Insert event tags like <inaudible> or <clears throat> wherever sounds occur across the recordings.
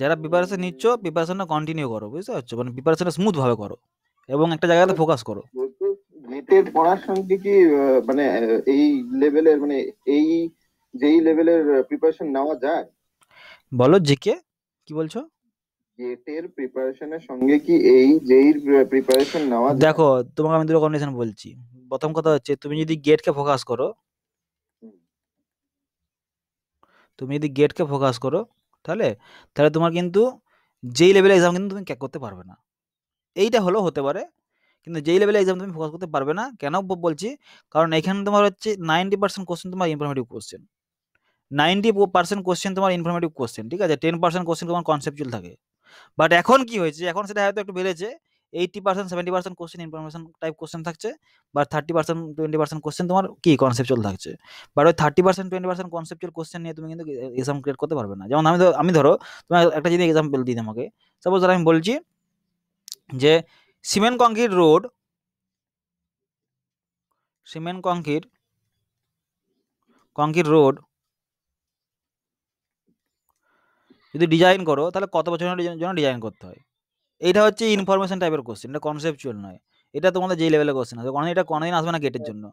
যারা প্রিপারেশন নিচ্ছ প্রিপারেশনটা কন্টিনিউ করো বুঝতে পারছো মানে প্রিপারেশনটা স্মুথ ভাবে করো এবং একটা জায়গাতে ফোকাস করো নেটের সঙ্গে কি মানে এই লেভেলের মানে এই যেই লেভেলের প্রিপারেশন নেওয়া যায় বলো জি কে কি বলছো গেটের প্রিপারেশনের সঙ্গে কি এই যেই প্রিপারেশন নেওয়া দেখো তোমাকে আমি দুটো কন্ডিশন বলছি প্রথম কথা হচ্ছে তুমি যদি গেটকে ফোকাস করো তুমি যদি গেটকে ফোকাস করো তাহলে তাহলে তোমার কিন্তু যেই লেভেলে এক্সাম কিন্তু তুমি ক্যাক করতে পারবে না এইটা হলো হতে পারে কিন্তু যেই লেভেলে এক্সাম তুমি ফোকাস করতে পারবে না কেন বলছি কারণ এখানে তোমার হচ্ছে নাইনটি পার্সেন্ট কোশ্চেন তোমার informative question ninety percent question তোমার ইনফরমেটিভ কোশ্চেন ঠিক আছে টেন পার্সেন্ট কোশ্চেন তোমার কনসেপচুয়াল থাকে বাট এখন কি হয়েছে এখন সেটা হয়তো একটু বেড়েছে eighty percent seventy percent question information type question থাকছে বা thirty percent twenty percent question তোমার কি কনসেপচুয়াল থাকছে বাট ওই thirty percent twenty percent conceptual question নিয়ে তুমি কিন্তু এক্সাম ক্রিয়েট করতে পারবে না যেমন আমি আমি ধরো তোমার একটা যদি এক্সাম্পল দিই তোমাকে সাপোজ আমি বলছি যে cement concrete road cement concrete concrete road যদি ডিজাইন করো তাহলে কত বছরের জন্য ডিজাইন করতে হয় এটা হচ্ছে ইনফরমেশন টাইপের কোশ্চেন এটা কনসেপচুয়াল নয় এটা তোমাদের যেই লেভেলের কোশ্চেন আছে কোনদিন এটা কোনদিন আসবে না গেটের জন্য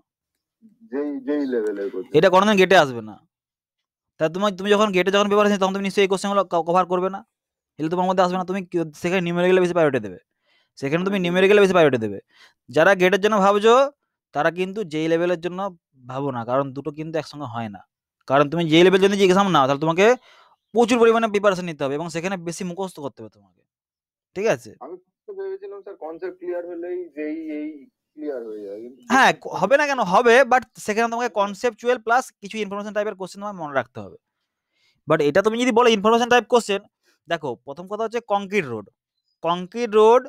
যেই যেই লেভেলের কোশ্চেন এটা কোনদিন গেটে আসবে না তা তুমি তুমি যখন গেটে যখন পেপার আছে তখন তুমি নিশ্চয়ই এই কোশ্চেনগুলো কভার করবে না এলে তোমার মধ্যে আসবে না তুমি সেখানে নিউমেরিক্যালে বেশি প্রায়োরিটি দেবে সেখানে তুমি নিউমেরিক্যালে বেশি প্রায়োরিটি দেবে যারা গেটের জন্য ভাবছো তারা কিন্তু যেই লেভেলের জন্য ভাবো না কারণ দুটো কিন্তু একসঙ্গে হয় না কারণ তুমি যেই লেভেল যদি এক্সাম নাও তাহলে তোমাকে প্রচুর পরিমাণে প্রিপারেশন নিতে হবে এবং সেখানে বেশি মুখস্থ করতে হবে তোমাকে ঠিক আছে আমি হ্যাঁ হবে না কেন হবে বাট সেখানে তোমাকে কনসেপচুয়াল প্লাস কিছু ইনফরমেশন টাইপের কোশ্চেন তোমার মনে রাখতে হবে বাট এটা তুমি যদি বলো ইনফরমেশন টাইপ কোশ্চেন দেখো প্রথম কথা হচ্ছে concrete road concrete road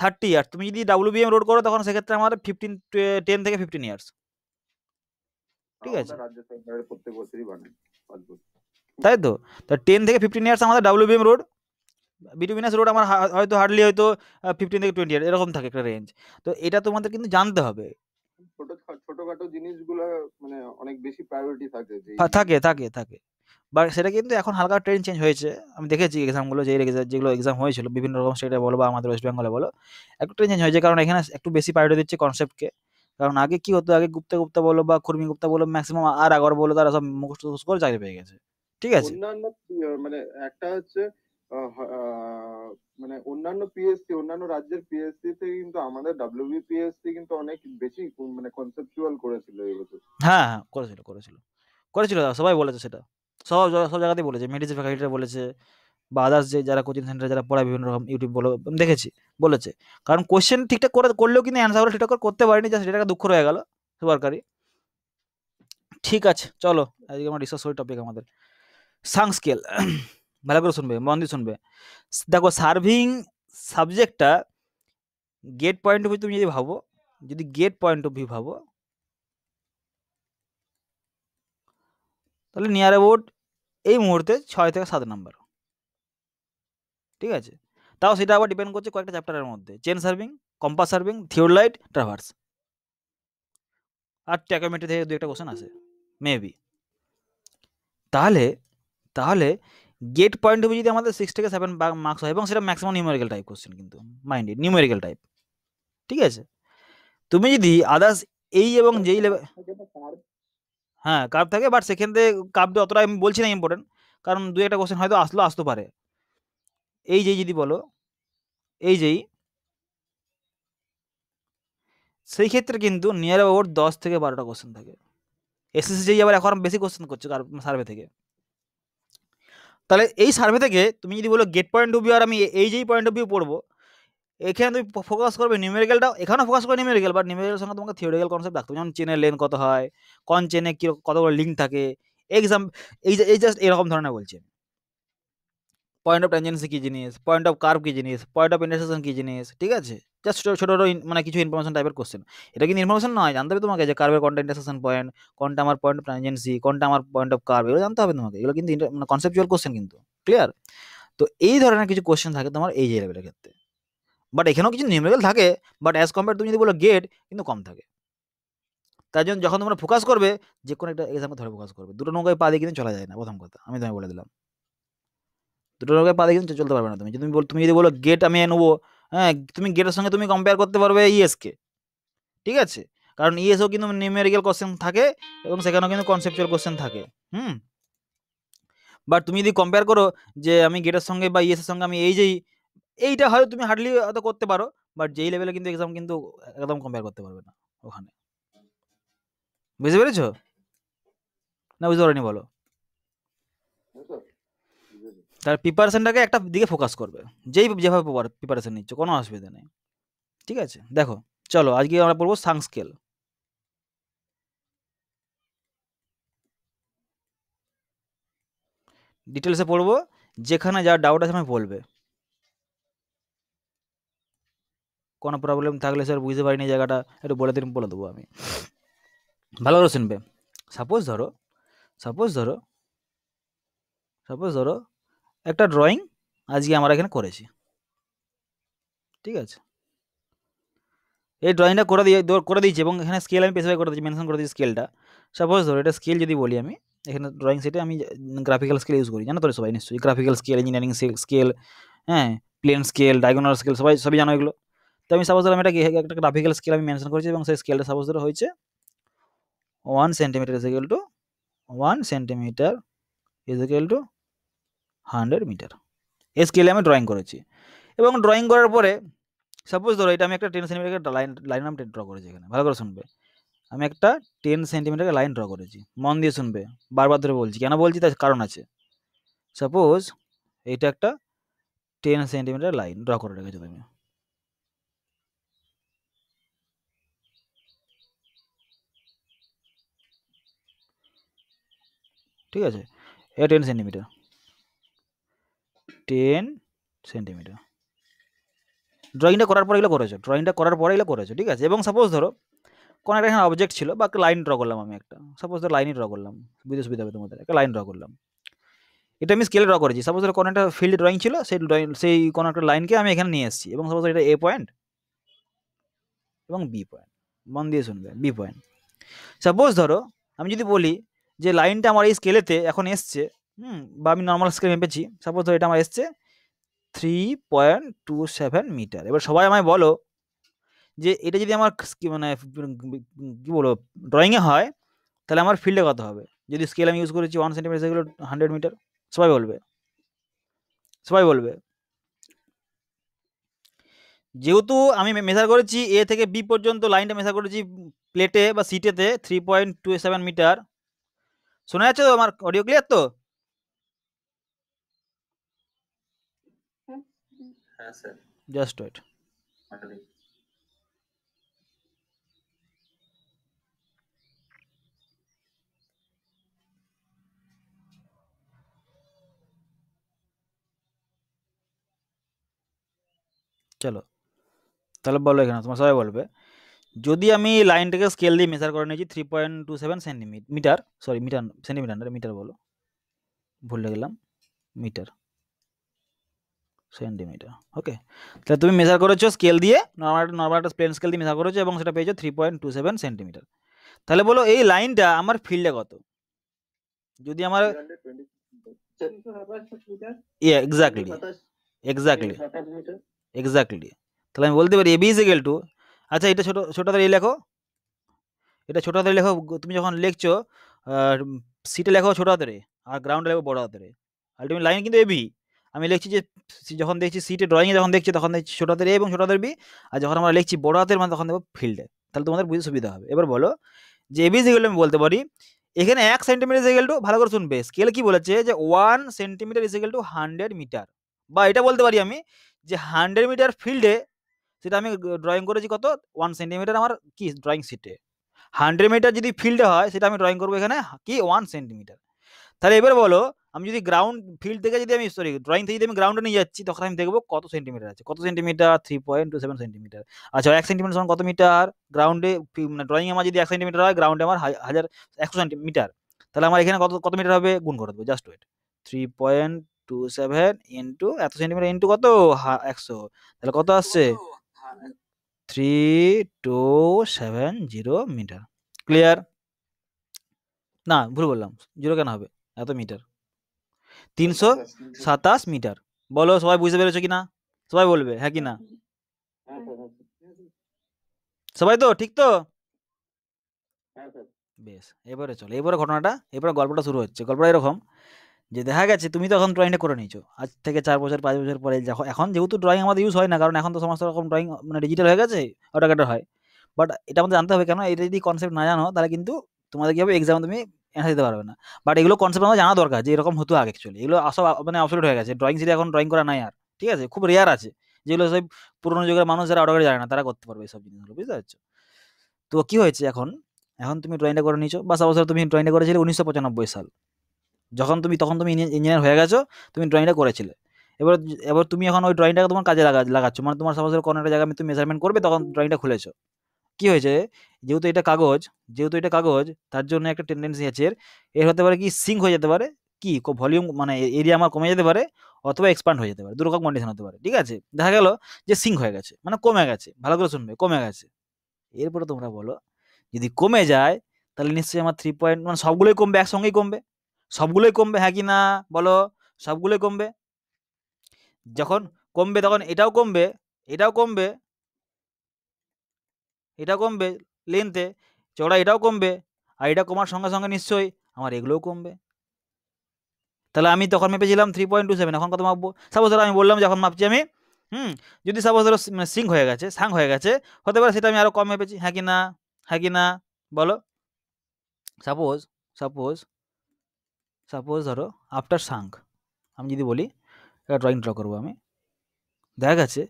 thirty years তুমি যদি ডাব্লিউ বিএম রোড করো তখন সেক্ষেত্রে আমার ফিফটিন টেন থেকে ফিফটিন ইয়ার্স ঠিক আছে তাই তো তা টেন থেকে ফিফটিন ইয়ার্স আমাদের W BM road bituminous road আমার হয়তো হার্ডলি হয়তো ফিফটিন থেকে টোয়েন্টি এরকম থাকে একটা রেঞ্জ তো এটা তোমাদের কিন্তু জানতে হবে ছোট ছোটখাটো জিনিসগুলো মানে অনেক বেশি প্রায়োরিটি থাকে থাকে থাকে থাকে বা সেটা কিন্তু এখন হালকা ট্রেন চেঞ্জ হয়েছে আমি দেখেছি এক্সামগুলো যে যেগুলো এক্সাম হয়েছিল বিভিন্ন রকম স্টেটে বলো বা আমাদের ওয়েস্ট বেঙ্গলে বলো একটু ট্রেন চেঞ্জ হয়েছে কারণ এখানে একটু বেশি প্রায়োরিটি দিচ্ছে কনসেপ্টকে কারণ আগে কি হতো আগে গুপ্তা গুপ্তা বলো বা কুর্মি গুপ্তা বলো ম্যাক্সিমাম আর আগর বলো তারা সব মুখস্থ করে চাকরি পেয়ে গেছে ঠিক আছে অন্যান্য মানে একটা হচ্ছে মানে অন্যান্য পিএসসি অন্যান্য রাজ্যের পিএসসি তে কিন্তু আমাদের ডাব্লিউবিপিএসসি কিন্তু অনেক বেশি মানে কনসেপচুয়াল করেছিল এই বছর হ্যাঁ হ্যাঁ করেছিল করেছিল করেছিল সবাই বলেছে সেটা সব সব জায়গাতেই বলেছে মেডিসিন ফ্যাকাল্টিরা বলেছে বা আদার্স যে যারা কোচিং সেন্টারে যারা পড়ায় বিভিন্ন রকম ইউটিউব বলো দেখেছি বলেছে কারণ কোয়েশ্চেন ঠিকঠাক করে করলেও কিন্তু অ্যান্সারগুলো ঠিকঠাক করে করতে পারিনি যা সেটা দুঃখ রয়ে গেল সরকারি ঠিক আছে চলো আজকে আমার রিসার্চ টপিক আমাদের সাংস্কেল ভালো করে শুনবে মন দিয়ে শুনবে দেখো সার্ভিং সাবজেক্টটা গেট পয়েন্ট অফ ভিউ তুমি যদি ভাবো যদি গেট পয়েন্ট অফ ভিউ ভাবো তাহলে নিয়ার অ্যাবাউট এই মুহূর্তে ছয় থেকে সাত নাম্বার ঠিক আছে তাও সেটা আবার ডিপেন্ড করছে কয়েকটা চ্যাপ্টারের মধ্যে chain surveying compass surveying theodolite traverse আর ট্যাকোমেট্রি থেকে দু একটা কোশ্চেন আসে মেবি তাহলে তাহলে গেট পয়েন্ট হবে যদি আমাদের সিক্স থেকে সেভেন মার্কস হয় এবং সেটা ম্যাক্সিমাম নিউমেরিক্যাল টাইপ কোশ্চেন কিন্তু মাইন্ডেড নিউমেরিক্যাল টাইপ ঠিক আছে তুমি যদি আদার্স এই এবং যেই লেভেল হ্যাঁ কার্ভ থাকে বাট সেখান থেকে কাপটা অতটা আমি বলছি না ইম্পর্টেন্ট কারণ দু একটা কোশ্চেন হয়তো আসলো আসতে পারে এই যেই যদি বলো এই যেই সেই ক্ষেত্রে কিন্তু নিয়ার অ্যাবাউট দশ থেকে বারোটা কোশ্চেন থাকে এসএসসি যেই আবার এখন বেশি কোশ্চেন করছে সার্ভে থেকে তাহলে এই সার্ভে থেকে তুমি যদি বলো গেট পয়েন্ট অফ ভিউ আর আমি এই যেই পয়েন্ট অফ ভিউ পড়বো এখানে তুমি ফোকাস করবে নিউমেরিক্যালটা এখানেও ফোকাস করবে নিউমেরিক্যাল বাট নিউমেরিক্যাল সঙ্গে তোমাকে থিওরিক্যাল কনসেপ্ট রাখতে যেমন চেনের লেন কত হয় কন চেনে কী কতগুলো লিঙ্ক থাকে এক্সাম এই এই জাস্ট এরকম ধরনের বলছে পয়েন্ট অফ ট্যাঞ্জেন্সি কী জিনিস পয়েন্ট অফ কার্ভ কী জিনিস পয়েন্ট অফ ইন্টারসেকশন কী জিনিস ঠিক আছে জাস্ট ছোটো ছোটো মানে কিছু ইনফরমেশন টাইপের কোশ্চেন এটা কিন্তু ইনফরমেশন নয় জানতে হবে তোমাকে যে কার্ভের কোনটা ইন্টারসেকশন পয়েন্ট কোনটা আমার পয়েন্ট অফ ট্যাঞ্জেন্সি কোনটা আমার পয়েন্ট অফ কার্ভ এগুলো জানতে হবে তোমাকে এগুলো কিন্তু মানে কনসেপচুয়াল কোশ্চেন কিন্তু ক্লিয়ার তো এই ধরনের কিছু কোশ্চেন থাকে তোমার এই যে লেভেলের ক্ষেত্রে বাট এখানেও কিছু নিউমেরিক্যাল থাকে বাট অ্যাজ কম্পেয়ার তুমি যদি বলো গেট কিন্তু কম থাকে তার জন্য যখন তোমরা ফোকাস করবে যে কোনো একটা এক্সাম্পল ধরে ফোকাস করবে দুটো নৌকায় পা দিয়ে কিন্তু চলা যায় না প্রথম কথা আমি তোমায় বলে দিলাম দুটো লোকের পা কিন্তু চলতে পারবে না তুমি যদি বল তুমি যদি বলো গেট আমি নেবো হ্যাঁ তুমি গেটের সঙ্গে তুমি কম্পেয়ার করতে পারবে ইএসকে ঠিক আছে কারণ ইএসও কিন্তু নিউমেরিক্যাল কোশ্চেন থাকে এবং সেখানেও কিন্তু কনসেপচুয়াল কোশ্চেন থাকে হুম বাট তুমি যদি কম্পেয়ার করো যে আমি গেটের সঙ্গে বা ইএসের সঙ্গে আমি এই যেই এইটা হয়তো তুমি হার্ডলি হয়তো করতে পারো বাট যেই লেভেলে কিন্তু এক্সাম কিন্তু একদম কম্পেয়ার করতে পারবে না ওখানে বুঝতে পেরেছো না বুঝতে পারিনি বলো তার প্রিপারেশনটাকে একটা দিকে ফোকাস করবে যেই যেভাবে প্রিপারেশন নিচ্ছে কোনো অসুবিধা নেই ঠিক আছে দেখো চলো আজকে আমরা পড়বো সাংস্কেল ডিটেলসে পড়বো যেখানে যা ডাউট আছে আমি বলবে কোনো প্রবলেম থাকলে স্যার বুঝতে পারিনি জায়গাটা একটু বলে দিন বলে দেবো আমি ভালো করে শুনবে সাপোজ ধরো সাপোজ ধরো সাপোজ ধরো একটা ড্রয়িং আজকে আমরা এখানে করেছি ঠিক আছে এই ড্রয়িংটা করে দিয়ে করে দিয়েছি এবং এখানে স্কেল আমি স্পেসিফাই করে দিচ্ছি মেনশন করে দিয়েছি স্কেলটা সাপোজ ধরো এটা স্কেল যদি বলি আমি এখানে ড্রয়িং সেটে আমি গ্রাফিক্যাল স্কেল ইউজ করি জানো তো সবাই নিশ্চয়ই গ্রাফিক্যাল স্কেল ইঞ্জিনিয়ারিং স্কেল হ্যাঁ প্লেন স্কেল ডায়গোনাল স্কেল সবাই সবই জানো এগুলো তো আমি সাপোজ ধরো আমি এটা একটা গ্রাফিক্যাল স্কেল আমি মেনশন করেছি এবং সেই স্কেলটা সাপোজ ধরো হয়েছে one centimetre is equal to one centimetre is equal to hundred metre এই স্কেলে আমি ড্রয়িং করেছি এবং ড্রয়িং করার পরে সাপোজ ধরো এটা আমি একটা টেন সেন্টিমিটার লাইন লাইন আমি ড্র করেছি এখানে ভালো করে শুনবে আমি একটা টেন সেন্টিমিটার লাইন ড্র করেছি মন দিয়ে শুনবে বারবার ধরে বলছি কেন বলছি তার কারণ আছে সাপোজ এটা একটা টেন সেন্টিমিটার লাইন ড্র করে রেখেছো তুমি ঠিক আছে এটা টেন সেন্টিমিটার টেন সেন্টিমিটার ড্রয়িংটা করার পর এগুলো করেছো ড্রয়িংটা করার পরে এগুলো করেছো ঠিক আছে এবং সাপোজ ধরো কোনো একটা এখানে অবজেক্ট ছিল বা একটা লাইন ড্র করলাম আমি একটা সাপোজ ধরো লাইনই ড্র করলাম বুঝতে সুবিধা হবে তোমাদের একটা লাইন ড্র করলাম এটা আমি স্কেলে ড্র করেছি সাপোজ ধরো কোনো একটা ফিল্ড ড্রয়িং ছিল সেই ড্রয়িং সেই কোনো একটা লাইনকে আমি এখানে নিয়ে এসেছি এবং সাপোজ এটা এ পয়েন্ট এবং বি পয়েন্ট মন দিয়ে শুনবে বি পয়েন্ট সাপোজ ধরো আমি যদি বলি যে লাইনটা আমার এই স্কেলেতে এখন এসছে হুম বা আমি নর্মাল স্কেল মেপেছি সাপোজ ধর এটা আমার এসছে three point two seven metre এবার সবাই আমায় বলো যে এটা যদি আমার মানে কী বলবো ড্রয়িংয়ে হয় তাহলে আমার ফিল্ডে কত হবে যদি স্কেল আমি ইউজ করেছি ওয়ান সেন্টিমিটার সেগুলো হান্ড্রেড মিটার সবাই বলবে সবাই বলবে যেহেতু আমি মেশার করেছি এ থেকে বি পর্যন্ত লাইনটা মেশার করেছি প্লেটে বা সিটেতে three point two seven metre শোনা যাচ্ছে তো আমার অডিও ক্লিয়ার তো স্যার जस्ट वेट चलो الطلبهবল এখানে তোমার চাই বলবে যদি আমি এই লাইনটাকে স্কেল দিয়ে মেসার করে নেছি 3.27 cm metre sorry metre centimetre metre বলো ভুলে গেলাম মিটার সেন্টিমিটার ওকে তাহলে তুমি মেজার করেছো স্কেল দিয়ে নর্মাল নর্মাল একটা প্লেন স্কেল দিয়ে মেজার করেছো এবং সেটা পেয়েছো three point two seven centimetre তাহলে বলো এই লাইনটা আমার ফিল্ডে কত যদি আমার ইয়া এক্স্যাক্টলি এক্স্যাক্টলি এক্স্যাক্টলি তাহলে আমি বলতে পারি এবি ইজ ইগেল টু আচ্ছা এটা ছোটো ছোটো ধরে লেখো এটা ছোটো হাতের লেখো তুমি যখন লেখছো সিটে লেখো ছোটো হাতের আর গ্রাউন্ডে লেখো বড় হাতের আলটিমেট লাইন কিন্তু এবি আমি লিখছি যে যখন দেখছি সিটে ড্রয়িংয়ে যখন দেখছি তখন দেখছি ছোটাদের এ এবং ছোটাদের বি আর যখন আমরা লিখছি বড় হাতের মানে তখন দেবো ফিল্ডে তাহলে তোমাদের বুঝতে সুবিধা হবে এবার বলো যে এবি যেগুলো e, আমি বলতে পারি এখানে এক সেন্টিমিটার ইজিক্যাল টু ভালো করে শুনবে স্কেল কি বলেছে যে one centimetre is equal to hundred metre বা এটা বলতে পারি আমি যে হান্ড্রেড মিটার ফিল্ডে সেটা আমি ড্রয়িং করেছি কত ওয়ান সেন্টিমিটার আমার কি ড্রয়িং সিটে হান্ড্রেড মিটার যদি ফিল্ডে হয় সেটা আমি ড্রয়িং করবো এখানে কি ওয়ান সেন্টিমিটার তাহলে এবার বলো আমি যদি গ্রাউন্ড ফিল্ড থেকে যদি আমি সরি ড্রয়িং থেকে যদি আমি গ্রাউন্ডে নিয়ে যাচ্ছি তখন আমি দেখবো কত সেন্টিমিটার আছে কত centimetre three point two seven centimetre আচ্ছা এক সেন্টিমিটার সমান কত মিটার গ্রাউন্ডে মানে ড্রয়িং আমার যদি এক সেন্টিমিটার হয় গ্রাউন্ডে আমার হাজার একশো সেন্টিমিটার তাহলে আমার এখানে কত কত মিটার হবে গুণ করে দেবো just wait three point two seven into এত সেন্টিমিটার ইন্টু কত একশো তাহলে কত আসছে three two seven zero metre clear না ভুল বললাম জিরো কেন হবে এত মিটার তিনশো সাতাশ মিটার বলো সবাই বুঝতে পেরেছো কি না সবাই বলবে হ্যাঁ কি না হ্যাঁ হ্যাঁ সবাই তো ঠিক তো হ্যাঁ বেশ এবারে চলো এবারে ঘটনাটা এবারে গল্পটা শুরু হচ্ছে গল্পটা এরকম যে দেখা গেছে তুমি তো এখন ড্রয়িংটা করে নিয়েছো আজ থেকে চার বছর পাঁচ বছর পরে এখন যেহেতু ড্রয়িং আমাদের ইউজ হয় না কারণ এখন তো সমস্ত রকম ড্রয়িং মানে ডিজিটাল হয়ে গেছে অটোকাটার হয় বাট এটা আমাদের জানতে হবে কেন এটা যদি কনসেপ্ট না জানো তাহলে কিন্তু তোমাদের কী হবে এক্সাম তুমি অ্যান্সার দিতে পারবে না বাট এগুলো কনসেপ্ট আমাদের জানা দরকার যে এরকম হতো আগে অ্যাকচুয়ালি এগুলো আসব মানে অবসলিট হয়ে গেছে ড্রয়িং সিটি এখন ড্রয়িং করা নাই আর ঠিক আছে খুব রেয়ার আছে যেগুলো সব পুরোনো যুগের মানুষ যারা অর্ডার জানে না তারা করতে পারবে এইসব জিনিসগুলো বুঝতে পারছ তো কী হয়েছে এখন এখন তুমি ড্রয়িংটা করে নিয়েছো বা অবসর তুমি ড্রয়িংটা করেছিলে উনিশশো পঁচানব্বই সাল যখন তুমি তখন তুমি ইঞ্জিনিয়ার হয়ে গেছো তুমি ড্রয়িংটা করেছিলে এবার এবার তুমি এখন ওই ড্রয়িংটাকে তোমার কাজে লাগা লাগাচ্ছ মানে তোমার সাপোজ কোনো একটা জায়গায় তুমি মেজারমেন্ট করবে তখন ড্রয়িংটা খুলেছো কী হয়েছে যেহেতু এটা কাগজ যেহেতু এটা কাগজ তার জন্য একটা টেন্ডেন্সি আছে এর হতে পারে কি সিঙ্ক হয়ে যেতে পারে কি ভলিউম মানে এরিয়া আমার কমে যেতে পারে অথবা এক্সপান্ড হয়ে যেতে পারে দুরকম কন্ডিশন হতে পারে ঠিক আছে দেখা গেল যে সিঙ্ক হয়ে গেছে মানে কমে গেছে ভালো করে শুনবে কমে গেছে এরপরে তোমরা বলো যদি কমে যায় তাহলে নিশ্চয়ই আমার থ্রি পয়েন্ট মানে সবগুলোই কমবে একসঙ্গেই কমবে সবগুলোই কমবে হ্যাঁ কি না বলো সবগুলোই কমবে যখন কমবে তখন এটাও কমবে এটাও কমবে এটাও কমবে লেন্থে চড়া এটাও কমবে আর এটা কমার সঙ্গে সঙ্গে নিশ্চয়ই আমার এগুলোও কমবে তাহলে আমি তখন মেপেছিলাম থ্রি পয়েন্ট টু সেভেন এখন কত মাপবো সাপোজ ধরো আমি বললাম যখন মাপছি আমি হুম যদি সাপোজ ধরো মানে সিঙ্ক হয়ে গেছে সাং হয়ে গেছে হতে পারে সেটা আমি আরও কম মেপেছি হ্যাঁ কি না হ্যাঁ কি না বলো সাপোজ সাপোজ সাপোজ ধরো আফটার সাং আমি যদি বলি একটা ড্রয়িং ড্র করবো আমি দেখা গেছে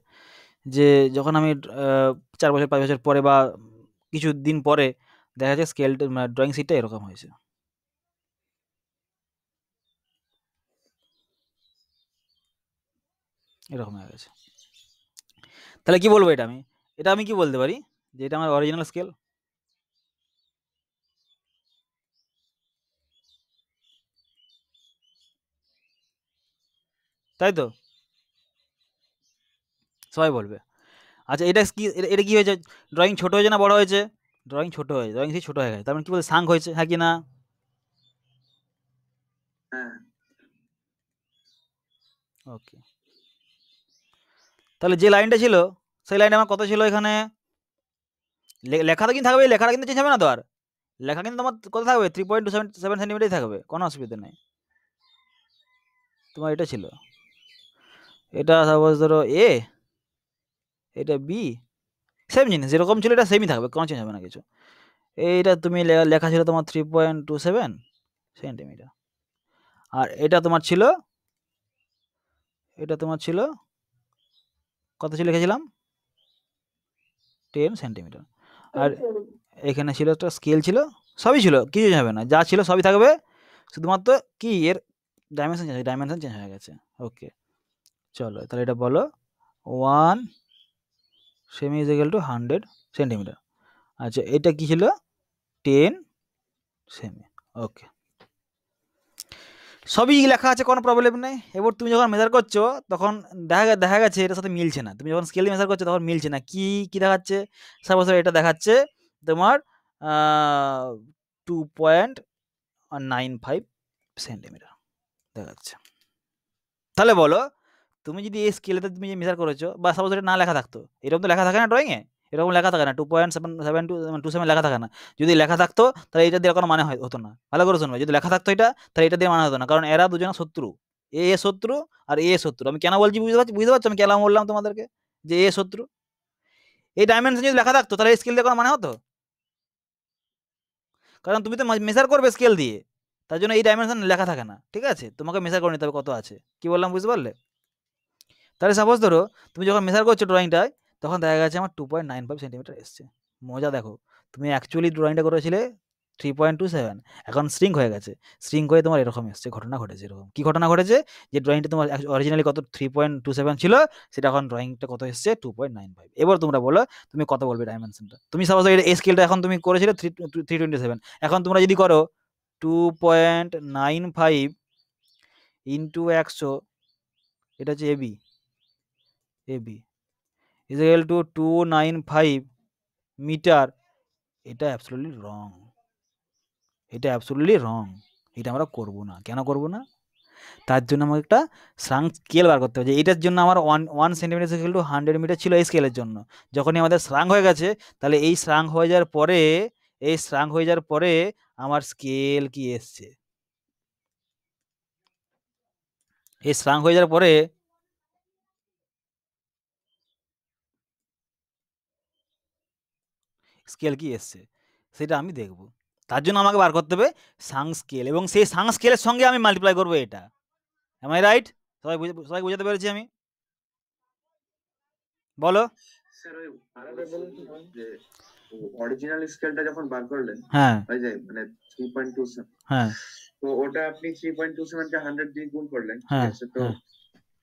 যে যখন আমি চার বছর পাঁচ বছর পরে বা কিছু দিন পরে দেখা যায় স্কেলটা মানে ড্রয়িং শিটটা এরকম হয়েছে এরকম হয়ে গেছে তাহলে কি বলবো এটা আমি এটা আমি কি বলতে পারি যে এটা আমার অরিজিনাল স্কেল তাই তো সবাই বলবে আচ্ছা এটা কি এটা কী হয়েছে ড্রয়িং ছোটো হয়েছে না বড় হয়েছে ড্রয়িং ছোটো হয়েছে ড্রয়িং সেই ছোটো হয়ে গেছে তারপর কী বলে সাং হয়েছে হ্যাঁ কি না ওকে হ্যাঁ। তাহলে যে লাইনটা ছিল সেই লাইনটা আমার কত ছিল এখানে লেখাটা কিন্তু থাকবে লেখাটা কিন্তু চেঞ্জ হবে না তো আর লেখা কিন্তু তোমার কত থাকবে three point two seven seven সেন্টিমিটারই থাকবে কোনো অসুবিধা নেই তোমার এটা ছিল এটা সাপোজ ধরো এ এটা বি সেম জিনিস যেরকম ছিল এটা সেমই থাকবে কোনো চেঞ্জ হবে না কিছু এইটা তুমি লেখা ছিল তোমার three point two seven centimetre আর এটা তোমার ছিল এটা তোমার ছিল কত ছিল লিখেছিলাম টেন সেন্টিমিটার আর এখানে ছিল একটা স্কেল ছিল সবই ছিল কিছু হবে না যা ছিল সবই থাকবে শুধুমাত্র কি এর ডাইমেনশন চেঞ্জ ডাইমেনশন চেঞ্জ হয়ে গেছে ওকে চলো তাহলে এটা বলো one cm is equal to hundred centimetre আচ্ছা এটা কি ছিল টেন সেমি ওকে সবই লেখা আছে কোনো প্রবলেম নেই এবার তুমি যখন মেজার করছো তখন দেখা দেখা গেছে এটার সাথে মিলছে না তুমি যখন স্কেল মেজার করছো তখন মিলছে না কি কী দেখাচ্ছে সাপোজ এটা দেখাচ্ছে তোমার two point nine five centimetre দেখাচ্ছে তাহলে বলো তুমি যদি এই স্কেলেতে তুমি যে মেজার করেছো বা সাপোজ এটা না লেখা থাকতো এরকম তো লেখা থাকে না ড্রয়িংয়ে এরকম লেখা থাকে না two point seven seven two two seven লেখা থাকে না যদি লেখা থাকতো তাহলে এটা দিয়ে কোনো মানে হতো না ভালো করে শুনবে যদি লেখা থাকতো এটা তাহলে এটা দিয়ে মানে হতো না কারণ এরা দুজনে শত্রু এ এ শত্রু আর এ শত্রু আমি কেন বলছি বুঝতে পারছি বুঝতে পারছো আমি কেন বললাম তোমাদেরকে যে এ শত্রু এই ডাইমেনশন যদি লেখা থাকতো তাহলে এই স্কেল দিয়ে কোনো মানে হতো কারণ তুমি তো মেজার করবে স্কেল দিয়ে তার জন্য এই ডাইমেনশন লেখা থাকে না ঠিক আছে তোমাকে মেজার করে নিতে হবে কত আছে কি বললাম বুঝতে পারলে তাহলে সাপোজ ধরো তুমি যখন মেশার করছো ড্রয়িংটায় তখন দেখা গেছে আমার two point nine five centimetre এসছে মজা দেখো তুমি অ্যাকচুয়ালি ড্রয়িংটা করেছিলে থ্রি পয়েন্ট টু সেভেন এখন স্ট্রিং হয়ে গেছে স্ট্রিং হয়ে তোমার এরকম এসছে ঘটনা ঘটেছে এরকম কী ঘটনা ঘটেছে যে ড্রয়িংটা তোমার অরিজিনালি কত থ্রি পয়েন্ট টু সেভেন ছিল সেটা এখন ড্রয়িংটা কত এসছে টু পয়েন্ট নাইন ফাইভ এবার তোমরা বলো তুমি কত বলবে ডাইমেনশনটা তুমি সাপোজ এই স্কেলটা এখন তুমি করেছিলে থ্রি থ্রি টোয়েন্টি সেভেন এখন তোমরা যদি করো two point nine five into একশো এটা হচ্ছে AB AB is equal to two nine five metre এটা অ্যাবসলুটলি রং এটা অ্যাবসলুটলি রং এটা আমরা করব না কেন করব না তার জন্য আমাকে একটা স্রাং স্কেল বার করতে হবে এটার জন্য আমার one one centimetre scale to hundred metre ছিল এই স্কেলের জন্য যখনই আমাদের স্রাং হয়ে গেছে তাহলে এই স্রাং হয়ে যাওয়ার পরে এই স্রাং হয়ে যাওয়ার পরে আমার স্কেল কি এসছে এই স্রাং হয়ে যাওয়ার পরে স্কেল কি এসছে সেটা আমি দেখব তার জন্য আমাকে বার করতে হবে সাং স্কেল এবং সেই সাং স্কেলের সঙ্গে আমি মাল্টিপ্লাই করবো এটা এম আই রাইট সবাই সবাই বোঝাতে পেরেছি আমি বলো অরিজিনাল স্কেলটা যখন বার করলেন হ্যাঁ ওই যে মানে 3.27 হ্যাঁ তো ওটা আপনি 3.27 কে 100 দিয়ে গুণ করলেন হ্যাঁ তো হ্যাঁ।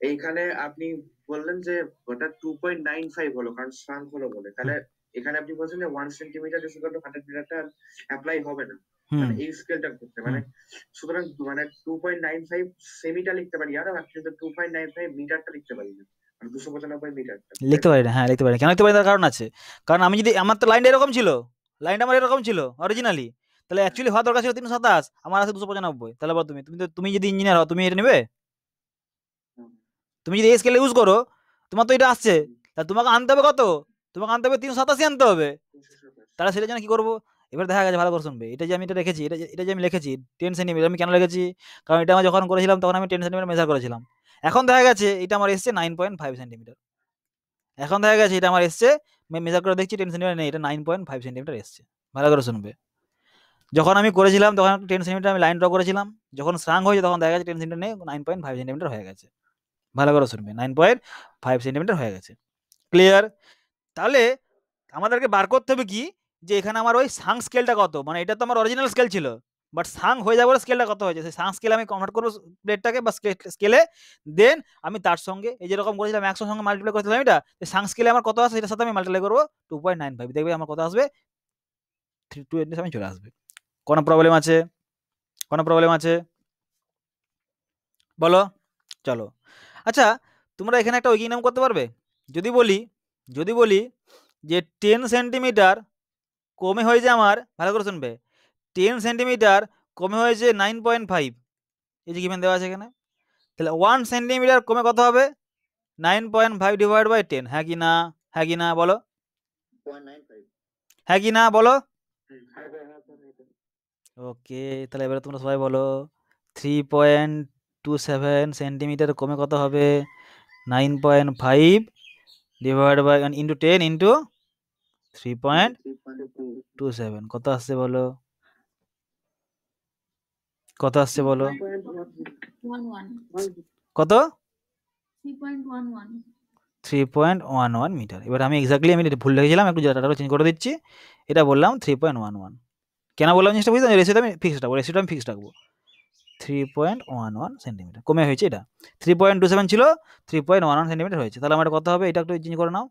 এইখানে আপনি বললেন যে ওটা 2.95 হলো কারণ সাং হলো বলে তাহলে এখানে আপনি বলছেন যে ওয়ান সেন্টিমিটার শুধুমাত্র হান্ড্রেড মিটারটা অ্যাপ্লাই হবে না মানে এই স্কেলটা করতে মানে সুতরাং মানে টু পয়েন্ট নাইন ফাইভ সেমিটা লিখতে পারি আর কিন্তু টু পয়েন্ট নাইন ফাইভ মিটারটা লিখতে পারি মানে না লিখতে পারি না হ্যাঁ লিখতে পারি কেন লিখতে পারি কারণ আছে কারণ আমি যদি আমার তো লাইনটা এরকম ছিল লাইনটা আমার এরকম ছিল অরিজিনালি তাহলে অ্যাকচুয়ালি হওয়া দরকার ছিল তিনশো সাতাশ আমার আছে দুশো পঁচানব্বই তাহলে বল তুমি তুমি তুমি যদি ইঞ্জিনিয়ার হও তুমি এটা নেবে তুমি যদি এই স্কেলে ইউজ করো তোমার তো এটা আসছে তা তোমাকে আনতে হবে কত তোমাকে আনতে হবে তিনশো সাতাশি আনতে হবে তারা সেটা জন্য কি করবো এবার দেখা গেছে ভালো করে শুনবে এটা যে আমি এটা রেখেছি এটা এটা যে আমি লিখেছি টেন সেন্টিমিটার আমি কেন লিখেছি কারণ এটা আমি যখন করেছিলাম তখন আমি টেন সেন্টিমিটার মেজার করেছিলাম এখন দেখা গেছে এটা আমার এসছে নাইন পয়েন্ট ফাইভ সেন্টিমিটার এখন দেখা গেছে এটা আমার এসছে মেজার করে দেখছি টেন সেন্টিমিটার নেই এটা নাইন পয়েন্ট ফাইভ সেন্টিমিটার এসছে ভালো করে শুনবে যখন আমি করেছিলাম তখন টেন সেন্টিমিটার আমি লাইন ড্র করেছিলাম যখন স্রাং হয়েছে তখন দেখা গেছে টেন সেন্টিমিটার নেই নাইন পয়েন্ট ফাইভ সেন্টিমিটার হয়ে গেছে ভালো করে শুনবে নাইন পয়েন্ট ফাইভ সেন্টিমিটার হয়ে গেছে ক্লিয়ার তাহলে আমাদেরকে বার করতে হবে কি যে এখানে আমার ওই সাং স্কেলটা কত মানে এটা তো আমার অরিজিনাল স্কেল ছিল বাট সাং হয়ে যাওয়ার স্কেলটা কত হয়েছে সেই সাং স্কেলে আমি কনভার্ট করবো প্লেটটাকে বা স্কেলে দেন আমি তার সঙ্গে এই যেরকম করেছিলাম একশো সঙ্গে মাল্টিপ্লাই করেছিলাম এটা সাং স্কেলে আমার কত আসে এটার সাথে আমি মাল্টিপ্লাই করবো টু পয়েন্ট নাইন ফাইভ দেখবে আমার কত আসবে থ্রি টু এইট আমি চলে আসবে কোনো প্রবলেম আছে কোনো প্রবলেম আছে বলো চলো আচ্ছা তোমরা এখানে একটা উইকিং নাম করতে পারবে যদি বলি যদি বলি যে টেন সেন্টিমিটার কমে হয়েছে আমার ভালো করে শুনবে টেন সেন্টিমিটার কমে হয়েছে নাইন পয়েন্ট ফাইভ এই যে গিভেন দেওয়া আছে এখানে তাহলে ওয়ান সেন্টিমিটার কমে কত হবে nine point five divide by ten হ্যাঁ কি না হ্যাঁ কি না বলো হ্যাঁ কি না বলো ওকে হ্যাঁ, তাহলে এবারে তোমরা সবাই বলো three point two seven centimetre কমে কত হবে nine point five divide by into ten into three point two seven কত আসছে বলো কত আসছে বলো কত three point one one metre এবার আমি এক্স্যাক্টলি আমি ভুল রেখেছিলাম একটু ডাটাটা চেঞ্জ করে দিচ্ছি এটা বললাম থ্রি পয়েন্ট ওয়ান ওয়ান কেন বললাম জিনিসটা বুঝতে রেসিটা আমি ফিক্সড রাখবো রেসিটা আমি ফিক্সড রাখবো three point one one centimetre কমে হয়েছে এটা থ্রি পয়েন্ট টু সেভেন ছিল three point one one centimetre হয়েছে তাহলে আমার কথা হবে এটা একটু চেঞ্জ করে নাও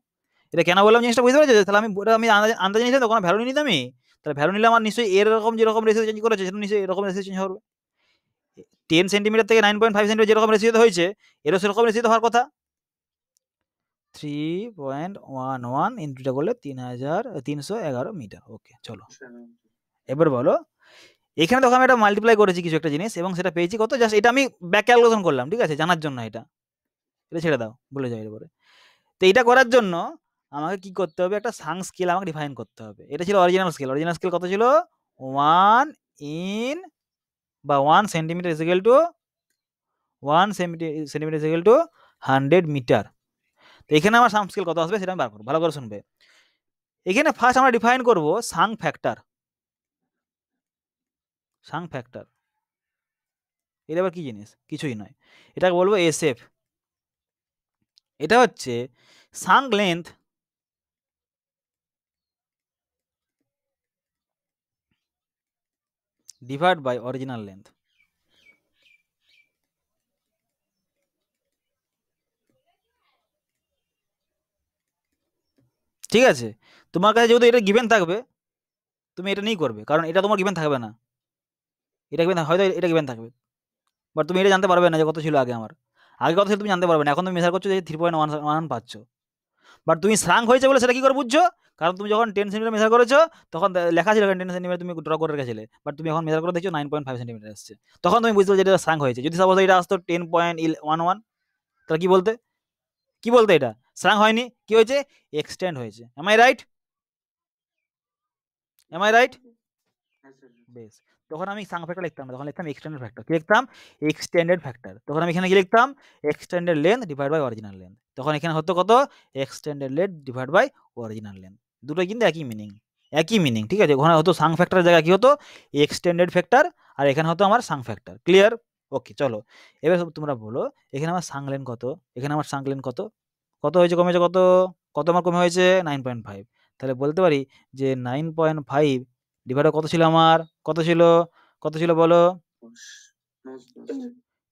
এটা কেন বললাম জিনিসটা বুঝতে পারছি তাহলে আমি আমি আন্দাজ নিয়েছিলাম তো কোনো ভ্যালু নিই আমি তাহলে ভ্যালু নিলে আমার নিশ্চয়ই এরকম যেরকম রেসিও চেঞ্জ করেছে সেটা নিশ্চয়ই এরকম রেসিও চেঞ্জ হবে টেন সেন্টিমিটার থেকে নাইন পয়েন্ট ফাইভ সেন্টিমিটার যেরকম রেসিওতে হয়েছে এরও সেরকম রেসিওতে হওয়ার কথা থ্রি পয়েন্ট ওয়ান ওয়ান ইন্টুটা করলে তিন হাজার তিনশো এগারো মিটার ওকে চলো আচ্ছা, এবার বলো এখানে দেখো আমি এটা মাল্টিপ্লাই করেছি কিছু একটা জিনিস এবং সেটা পেয়েছি কত জাস্ট এটা আমি ব্যাক ক্যালকুলেশন করলাম ঠিক আছে জানার জন্য এটা এটা ছেড়ে দাও বলে যাও এরপরে তো এটা করার জন্য আমাকে কি করতে হবে একটা সাং স্কেল আমাকে ডিফাইন করতে হবে এটা ছিল অরিজিনাল স্কেল অরিজিনাল স্কেল কত ছিল ওয়ান ইন বা one centimetre is equal to one centimetre is equal to hundred metre তো এখানে আমার সাং স্কেল কত আসবে সেটা আমি বার করবো ভালো করে শুনবে এখানে ফার্স্ট আমরা ডিফাইন করবো সাং ফ্যাক্টর সাং ফ্যাক্টর এটা আবার কী জিনিস কিছুই নয় এটাকে বলবো এফ এটা হচ্ছে shrunk length divide by original length ঠিক আছে তোমার কাছে যেহেতু এটা গিভেন থাকবে তুমি এটা নিয়েই করবে কারণ এটা তোমার গিভেন থাকবে না এটা কি হয়তো এটা কি থাকবে বাট তুমি এটা জানতে পারবে না যে কত ছিল আগে আমার আগে কত ছিল তুমি জানতে পারবে না এখন তুমি মেসার করছো যে থ্রি পয়েন্ট ওয়ান ওয়ান পাচ্ছ বাট তুমি স্ট্রাং হয়েছে বলে সেটা কী করে বুঝছো কারণ তুমি যখন টেন সেন্টিমিটার মেশার করেছো তখন লেখা ছিল টেন সেন্টিমিটার তুমি ড্র করে রেখেছিলে বাট তুমি এখন মেসার করে দেখছো নাইন পয়েন্ট ফাইভ সেন্টিমিটার আসছে তখন তুমি বুঝতে পারছো এটা হয়েছে যদি সাপোজ এটা আসতো টেন পয়েন্ট ওয়ান ওয়ান তাহলে কী বলতে কী বলতে এটা স্ট্রাং হয়নি কী হয়েছে এক্সটেন্ড হয়েছে am I right am I right বেশ তখন আমি সাং ফ্যাক্টর লিখতাম তখন লিখতাম এক্সটেন্ডেড ফ্যাক্টর কী লিখতাম এক্সটেন্ডেড ফ্যাক্টর তখন আমি এখানে কি লিখতাম extended length divide by original length তখন এখানে হতো কত extended length divide by original length দুটোই কিন্তু একই মিনিং একই মিনিং ঠিক আছে ওখানে হতো সাং ফ্যাক্টরের জায়গায় কী হতো এক্সটেন্ডেড ফ্যাক্টর আর এখানে হতো আমার সাং ফ্যাক্টর ক্লিয়ার ওকে চলো এবার তোমরা বলো এখানে আমার সাং লেন কত এখানে আমার সাং লেন কত কত হয়েছে কমেছে কত কত আমার কমে হয়েছে নাইন পয়েন্ট ফাইভ তাহলে বলতে পারি যে নাইন পয়েন্ট ফাইভ ডিভাইড কত ছিল আমার কত ছিল কত ছিল বলো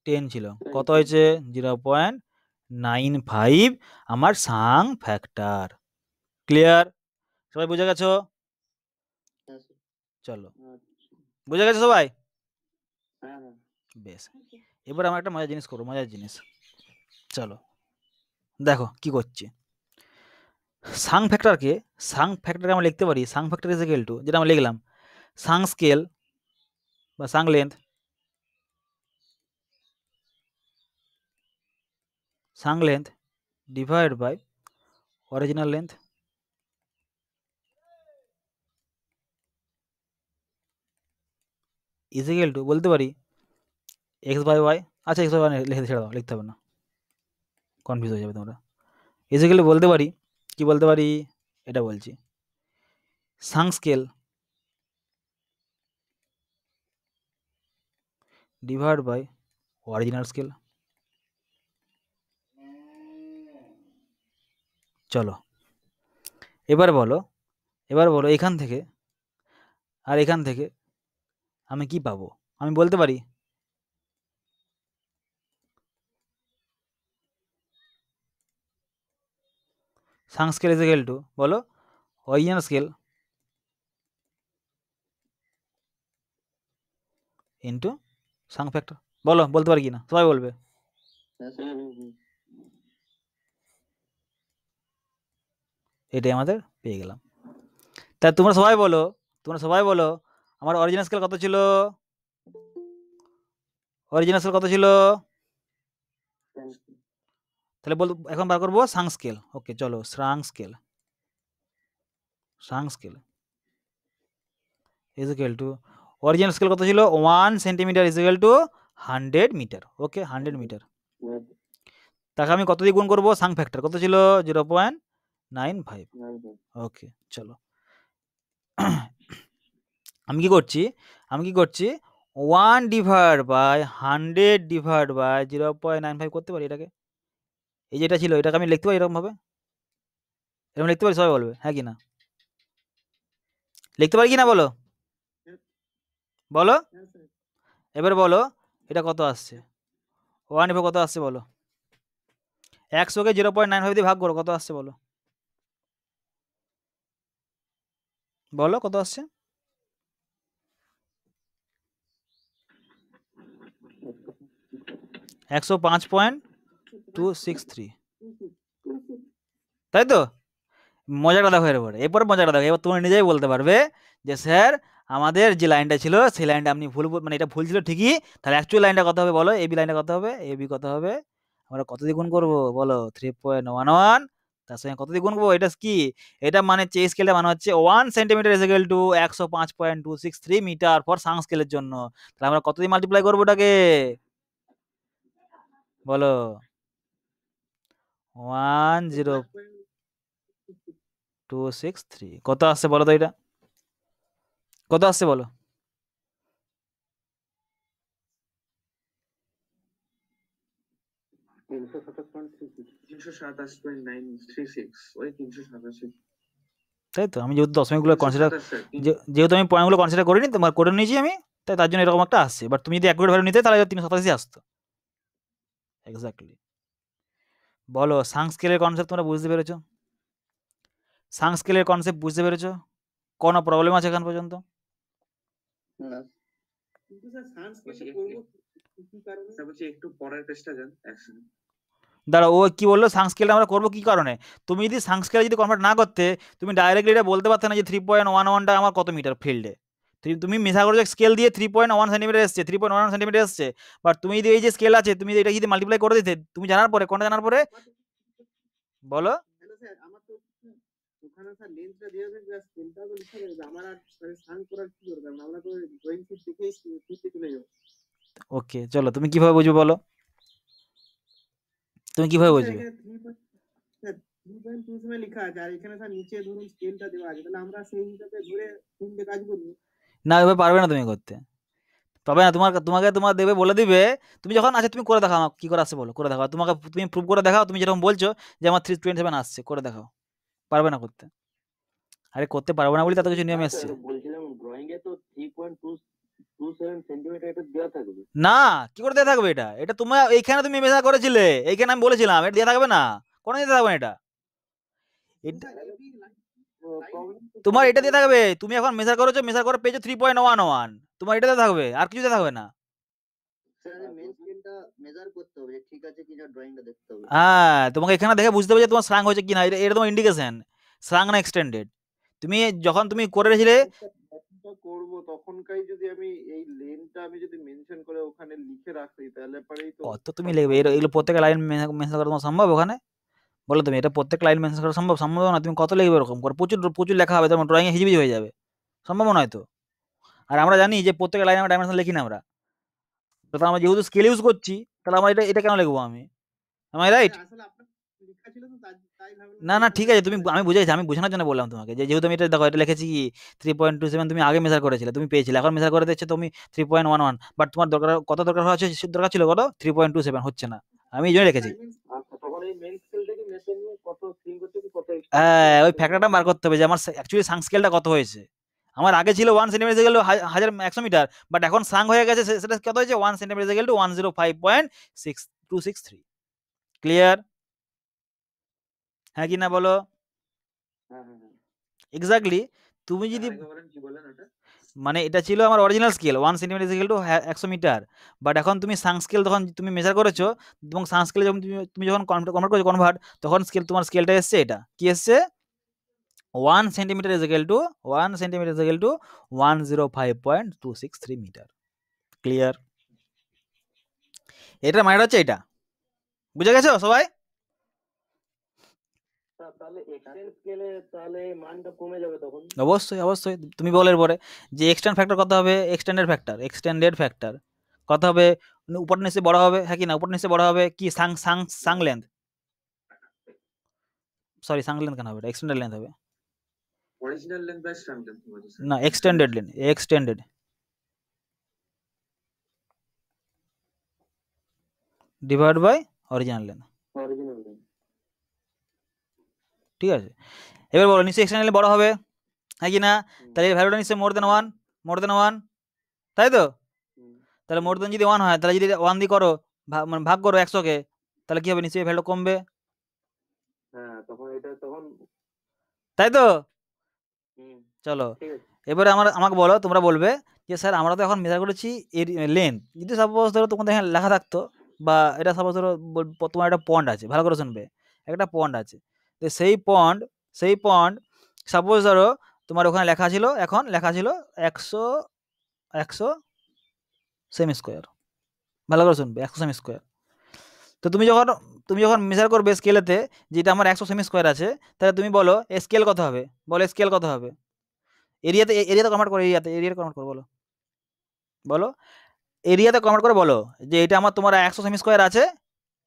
টেন ছিল কত হয়েছে জিরো পয়েন্ট নাইন ফাইভ আমার সাং ফ্যাক্টর ক্লিয়ার সবাই বুঝে গেছো চলো বুঝে গেছো সবাই বেশ এবার আমার একটা মজার জিনিস করো মজার জিনিস চলো দেখো কি করছে সাং ফ্যাক্টরকে সাং ফ্যাক্টরকে আমরা লিখতে পারি shrunk factor is equal to যেটা আমরা লিখলাম সাং স্কেল বা shrunk length shrunk length divide by original length is equal to বলতে পারি এক্স বাই ওয়াই আচ্ছা এক্স বাই ওয়াই লিখে ছেড়ে দাও লিখতে হবে না কনফিউজ হয়ে যাবে তোমরা ইজ ইকুয়াল টু বলতে পারি কি বলতে পারি এটা বলছি shrunk scale divide by original scale চলো এবার বলো এবার বলো এখান থেকে আর এখান থেকে আমি কি পাবো আমি বলতে পারি shrunk scale is equal to বলো ওয়াইএন স্কেল ইন্টু সাং ফ্যাক্টর বলো বলতে পারি কি না সবাই বলবে এটাই আমাদের পেয়ে গেলাম তা তোমরা সবাই বলো তোমরা সবাই বলো আমার অরিজিনাল স্কেল কত ছিল অরিজিনাল স্কেল কত ছিল তাহলে বল এখন বার করবো সাং স্কেল ওকে চলো shrunk scale shrunk scale is equal to original scale কত ছিল one centimetre is equal to hundred metre okay hundred metre তাকে আমি কত দিয়ে গুণ করবো সাং ফ্যাক্টর কত ছিল zero point nine five okay চলো <coughs> আমি কি করছি আমি কি করছি one divide by hundred divide by zero point nine five করতে পারি এটাকে এই যেটা ছিল এটাকে আমি লিখতে পারি এরকমভাবে এরকম লিখতে পারি সবাই বলবে হ্যাঁ কি না লিখতে পারি কি না বলো বলো এবার বলো এটা কত আসছে ওয়ান এভাবে কত আসছে বলো একশোকে জিরো পয়েন্ট নাইন ফাইভ দিয়ে ভাগ করো কত আসছে বলো বলো কত আসছে একশো পাঁচ পয়েন্ট টু সিক্স থ্রি তাই তো মজাটা দেখো এরপরে এরপর মজাটা দেখো এবার তোমার নিজেই বলতে পারবে যে স্যার আমাদের যে লাইনটা ছিল সেই লাইনটা আপনি ভুল মানে এটা ভুল ছিল ঠিকই তাহলে অ্যাকচুয়াল লাইনটা কত হবে বলো এ বি লাইনটা কত হবে এ বি কত হবে আমরা কত দিয়ে গুণ করবো বলো থ্রি পয়েন্ট ওয়ান ওয়ান তার সঙ্গে কত দিয়ে গুণ করবো এটা কি এটা মানে চেয়ে স্কেলটা মানে হচ্ছে ওয়ান সেন্টিমিটার ইজেকাল টু একশো পাঁচ point two six three metre for shrunk স্কেলের জন্য তাহলে আমরা কত দিয়ে মাল্টিপ্লাই করবো ওটাকে বলো one zero two six three কত আসছে বলো তো এটা কত আসছে বলো তাই তো আমি যেহেতু দশমিকগুলো কনসিডার যেহেতু আমি পয়েন্টগুলো কনসিডার করিনি তোমার করে নিয়েছি আমি তাই তার জন্য এরকম একটা আসছে বাট তুমি যদি অ্যাকুরেট ভ্যালু নিতে তাহলে তিনশো সাতাশি আসতো এক্স্যাক্টলি বলো সাংস্কেলের কনসেপ্ট তোমরা বুঝতে পেরেছো সাংস্কেলের কনসেপ্ট বুঝতে পেরেছো কোনো প্রবলেম আছে এখন পর্যন্ত দাঁড়া ও কি বললো সাংস্কেলটা আমরা করবো কি কারণে তুমি যদি সাংস্কেল যদি কনভার্ট না করতে তুমি ডাইরেক্টলি এটা বলতে পারতে না যে থ্রি পয়েন্ট ওয়ান ওয়ানটা আমার কত মিটার ফিল্ডে তুমি মেশা করছো স্কেল দিয়ে থ্রি পয়েন্ট ওয়ান সেন্টিমিটার এসছে থ্রি পয়েন্ট ওয়ান সেন্টিমিটার এসছে বাট তুমি যদি এই যে স্কেল আছে তুমি এটা যদি মাল্টিপ্লাই করে দিতে তুমি জানার পরে কোনটা জানার পরে বলো ওকে মানে চলো তুমি কিভাবে বুঝবে বলো তুমি কিভাবে বুঝবে লেখা আছে আর এখানে স্যার নিচে ধরুন স্কেলটা দেওয়া আছে তাহলে আমরা সেই হিসাবে ধরে তিনটে কাজ করবো না ওইভাবে পারবে না তুমি করতে তবে না তোমার তোমাকে তোমার দেবে বলে দিবে তুমি যখন আছে তুমি করে দেখাও আমাকে কী করে আসছে বলো করে দেখাও তোমাকে তুমি প্রুভ করে দেখাও তুমি যেরকম বলছো যে আমার থ্রি টোয়েন্টি সেভেন আসছে করে দেখাও পারবে না করতে আরে করতে পারবো না বলি তাতে কিছু নিয়ম আচ্ছা, এসছে না কি করে দেওয়া থাকবে এটা এটা তোমার এইখানে তুমি মেশা করেছিলে এইখানে আমি বলেছিলাম এটা দেওয়া থাকবে না কোনো দিতে থাকবে না এটা তোমার এটাতে থাকবে তুমি এখন মেসার করেছো মেসার করে পেয়েছো থ্রি পয়েন্ট ওয়ান ওয়ান তোমার এটাতে থাকবে আর কিছুতে থাকবে না হ্যাঁ তোমাকে এখানে দেখে বুঝতে হবে যে তোমার স্রাং হয়েছে কিনা এটা তোমার ইন্ডিকেশন স্রাং না এক্সটেন্ডেড তুমি যখন তুমি করে রেখেছিলে করব তখনকাই যদি আমি এই লেনটা আমি যদি মেনশন করে ওখানে লিখে রাখতে তাহলে পরেই তো অত তুমি লিখবে এগুলো প্রত্যেকটা লাইন মেনশন করা তোমার সম্ভব ওখানে বলে তুমি এটা প্রত্যেকটা লাইন মেনশন করা সম্ভব সম্ভব না তুমি কত লিখবে এরকম করে প্রচুর প্রচুর লেখা হবে তোমার ড্রয়িংয়ে হিজিবিজি হয়ে যাবে সম্ভব নয় তো আর আমরা জানি যে প্রত্যেক লাইন আমরা ডাইমেনশন লিখি না আমরা তো আমরা যেহেতু স্কেল ইউজ করছি তাহলে আমার এটা এটা কেন লিখবো আমি আমি রাইট না না ঠিক আছে তুমি আমি বুঝে আমি বোঝানোর জন্য বললাম তোমাকে যে যেহেতু আমি এটা দেখো এটা লিখেছি কি থ্রি পয়েন্ট টু সেভেন তুমি আগে মেজার করেছিলে তুমি পেয়েছিলে এখন মেজার করে দিচ্ছে তুমি three point one one but তোমার দরকার কত দরকার হচ্ছে দরকার ছিল কত থ্রি পয়েন্ট টু সেভেন হচ্ছে না আমি এই জন্য রেখেছি হ্যাঁ ওই ফ্যাক্টরটা বার করতে হবে যে আমার অ্যাকচুয়ালি সাং স্কেলটা কত হয়েছে আমার আগে ছিল ওয়ান সেন্টিমিটার গেল হাজার একশো মিটার বাট এখন সাং হয়ে গেছে সেটা কত হয়েছে ওয়ান সেন্টিমিটার গেল to one zero five point six two six three clear হ্যাঁ কি না বলো এক্স্যাক্টলি হ্যাঁ, হ্যাঁ। তুমি যদি হ্যাঁ, মানে এটা ছিল আমার original scale one centimetre scale to একশো মিটার বাট এখন তুমি সাং স্কেল যখন তুমি মেজার করেছো এবং সাং স্কেলে যখন তুমি তুমি যখন কনভার্ট করেছো কনভার্ট তখন স্কেল তোমার স্কেলটা এসছে এটা কি এসছে one centimetre is equal to one centimetre is equal to one zero five point two six three metre clear এটার মানে হচ্ছে এটা বুঝে গেছো সবাই অবশ্যই অবশ্যই তুমি বলের পরে যে এক্সটেন্ড ফ্যাক্টর কত হবে এক্সটেন্ডেড ফ্যাক্টর এক্সটেন্ডেড ফ্যাক্টর কত হবে মানে উপর নিচে বড় হবে হ্যাঁ কি না উপর নিচে বড় হবে কি shrunk shrunk shrunk length sorry shrunk length কেন হবে এক্সটেন্ডেড লেন্থ হবে original length by shrunk length না extended length extended divide by original length original length ঠিক আছে এবার বলো নিশ্চয়ই এক্সট্রা নিলে বড় হবে হ্যাঁ কি না তাহলে এই ভ্যালুটা নিশ্চয়ই মোর দেন ওয়ান মোর দেন ওয়ান তাই তো তাহলে মোর দেন যদি ওয়ান হয় তাহলে যদি ওয়ান দিয়ে করো মানে ভাগ করো একশোকে তাহলে কি হবে নিশ্চয়ই ভ্যালু কমবে হ্যাঁ, তাই তো চলো এবারে আমার আমাকে বলো তোমরা বলবে যে স্যার আমরা তো এখন মেজার করেছি এর লেন্থ যদি সাপোজ ধরো তোমাদের এখানে লেখা থাকতো বা এটা সাপোজ ধরো তোমার একটা পন্ড আছে ভালো করে শুনবে একটা পন্ড আছে তো সেই পন্ড সেই পন্ড সাপোজ ধরো তোমার ওখানে লেখা ছিল এখন লেখা ছিল একশো একশো সেমি স্কোয়ার ভালো করে শুনবে একশো সেমি স্কোয়ার তো তুমি যখন তুমি যখন মেজার করবে স্কেলেতে যেটা আমার একশো সেমি স্কোয়ার আছে তাহলে তুমি বলো স্কেল কত হবে বলো স্কেল কত হবে এরিয়াতে এরিয়াতে কনভার্ট করো এরিয়াতে এরিয়াতে কনভার্ট করো বলো বলো এরিয়াতে কনভার্ট করে বলো যে এটা আমার তোমার একশো সেমি স্কোয়ার আছে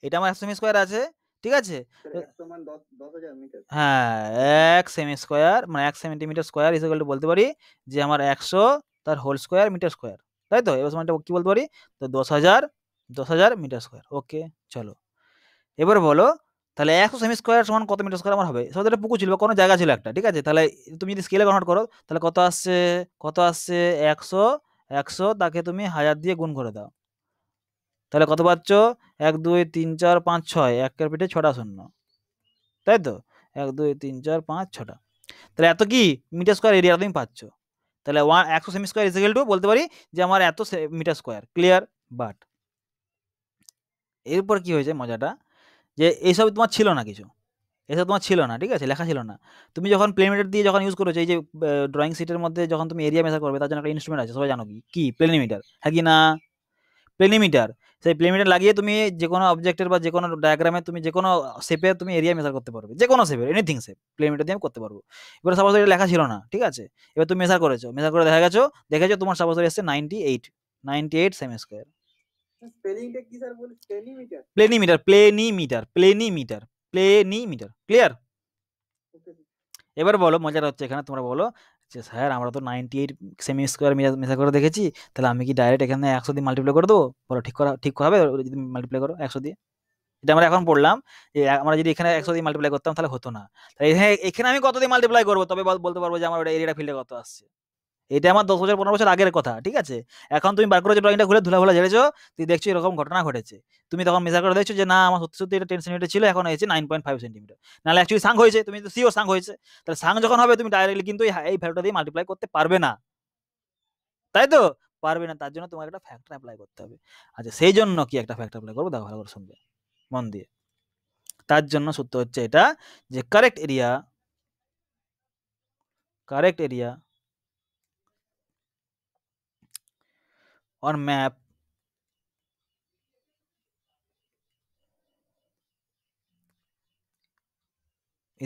এটা আমার একশো সেমি স্কোয়ার আছে ঠিক আছে হ্যাঁ এক সেমি স্কোয়ার মানে এক সেন্টিমিটার স্কোয়ার হিসেবে বলতে পারি যে আমার একশো তার হোল স্কোয়ার মিটার স্কোয়ার তাই তো এবার সমানটা কি বলতে পারি তো দশ হাজার দশ হাজার মিটার স্কোয়ার ওকে চলো এবার বলো তাহলে একশো সেমি স্কোয়ার সমান কত মিটার স্কোয়ার আমার হবে সব একটা পুকুর ছিল বা কোনো জায়গা ছিল একটা ঠিক আছে তাহলে তুমি যদি স্কেলে কনভার্ট করো তাহলে কত আসছে কত আসছে একশো একশো তাকে তুমি হাজার দিয়ে গুণ করে দাও তাহলে কত পাচ্ছ এক দুই তিন চার পাঁচ ছয় একের পিঠে ছটা শূন্য তাই তো এক দুই তিন চার পাঁচ ছটা তাহলে এত কি মিটার স্কোয়ার এরিয়া তুমি পাচ্ছ তাহলে ওয়ান একশো সেমি স্কোয়ার ইজিক্যাল টু বলতে পারি যে আমার এত মিটার স্কোয়ার ক্লিয়ার বাট এরপর কি হয়েছে মজাটা যে এইসব তোমার ছিল না কিছু এসব তোমার ছিল না ঠিক আছে লেখা ছিল না তুমি যখন প্লেনমিটার দিয়ে যখন ইউজ করেছো এই যে ড্রয়িং শিটের মধ্যে যখন তুমি এরিয়া মেশা করবে তার জন্য একটা ইনস্ট্রুমেন্ট আছে সবাই জানো কি কি প্লেনিমিটার হ্যাঁ কি না প্লেনিমিটার সেই প্লেমিটার লাগিয়ে তুমি যে কোনো অবজেক্টের বা যে কোনো ডায়াগ্রামে তুমি যে কোনো শেপে তুমি এরিয়া মেজার করতে পারবে যে কোনো শেপে এনিথিং শেপ প্লেমিটার দিয়ে আমি করতে পারবো এবার সাপোজ এটা লেখা ছিল না ঠিক আছে এবার তুমি মেজার করেছো মেজার করে দেখা গেছো দেখেছো তোমার সাপোজ এসছে ninety eight ninety eight cm square planimeter planimeter planimeter planimeter clear এবার বলো মজার হচ্ছে এখানে তোমরা বলো যে স্যার আমরা তো নাইনটি এইট সেমি স্কোয়ার মেশা করে দেখেছি তাহলে আমি কি ডাইরেক্ট এখানে একশো দিয়ে মাল্টিপ্লাই করে দেবো বলো ঠিক করা ঠিক হবে যদি মাল্টিপ্লাই করো একশো দিয়ে এটা আমরা এখন পড়লাম যে আমরা যদি এখানে একশো দিয়ে মাল্টিপ্লাই করতাম তাহলে হতো না তাহলে এখানে আমি কত দিয়ে মাল্টিপ্লাই করবো তবে বলতে পারবো যে আমার এরিয়াটা ফিল্ডে কত আসছে এটা আমার দশ বছর পনেরো বছর আগের কথা ঠিক আছে এখন তুমি বার করেছো ড্রয়িংটা খুলে ধুলা ভুলা ঝেড়েছো তুই দেখছো এরকম ঘটনা ঘটেছে তুমি তখন মেজার করে দেখছো যে না আমার সত্যি সত্যি এটা টেন সেন্টিমিটার ছিল এখন হয়েছে নাইন পয়েন্ট ফাইভ সেন্টিমিটার নাহলে অ্যাকচুয়ালি সাং হয়েছে তুমি তো সিও সাং হয়েছে তাহলে সাং যখন হবে তুমি ডাইরেক্টলি কিন্তু এই ফ্যাক্টর দিয়ে মাল্টিপ্লাই করতে পারবে না তাই তো পারবে না তার জন্য তোমার একটা ফ্যাক্টর অ্যাপ্লাই করতে হবে আচ্ছা সেই জন্য কি একটা ফ্যাক্টর অ্যাপ্লাই করবো দেখো ভালো করে শুনবে মন দিয়ে তার জন্য সূত্র হচ্ছে এটা যে correct area correct area or map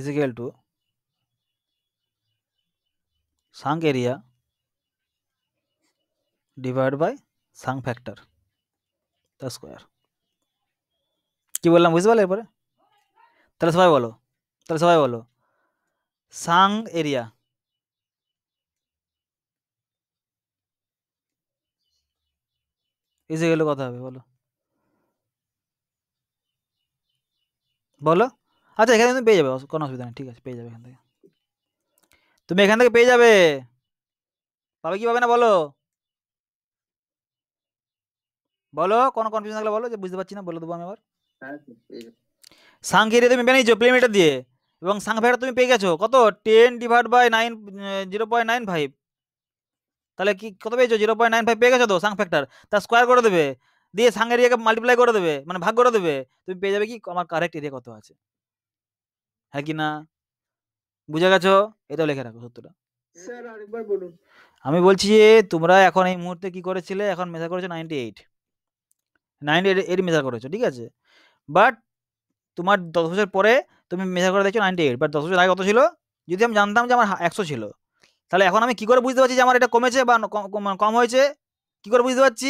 is equal to shrunk area divide by shrunk factor the square कि बोल बुझे पाले पर सबा बोलो तबाई बोलो सांग एरिया এসে গেলে কথা হবে বলো বলো আচ্ছা এখানে তুমি পেয়ে যাবে কোনো অসুবিধা নেই ঠিক আছে পেয়ে যাবে এখান থেকে তুমি এখান থেকে পেয়ে যাবে পাবে কি পাবে না বলো বলো কোনো কনফিউশন থাকলে বলো যে বুঝতে পারছি না বলে দেবো আমি আবার হ্যাঁ, সাংকে তুমি বেনেছো প্লেমিটার দিয়ে এবং সাংফেয়ার তুমি পেয়ে গেছো কত ten divide by nine zero point nine five তাহলে কি কত পেয়েছো জিরো পয়েন্ট নাইন ফাইভ পেয়ে গেছো তো সাং ফ্যাক্টর তার স্কোয়ার করে দেবে দিয়ে সাং এরিয়াকে মাল্টিপ্লাই করে দেবে মানে ভাগ করে দেবে তুমি পেয়ে যাবে কি আমার কারেক্ট এরিয়া কত আছে হ্যাঁ কি না বুঝে গেছো এটাও লেখে রাখো সত্যটা আমি বলছি যে তোমরা এখন এই মুহূর্তে কি করেছিলে এখন মেজার করেছো ninety eight ninety eight eight measure করেছো ঠিক আছে বাট তোমার দশ বছর পরে তুমি মেজার করে দেখছো নাইনটি এইট বাট দশ বছর আগে কত ছিল যদি আমি জানতাম যে আমার একশো ছিল তাহলে এখন আমি কি করে বুঝতে পারছি যে আমার এটা কমেছে বা কম মানে হয়েছে কি করে বুঝতে পারছি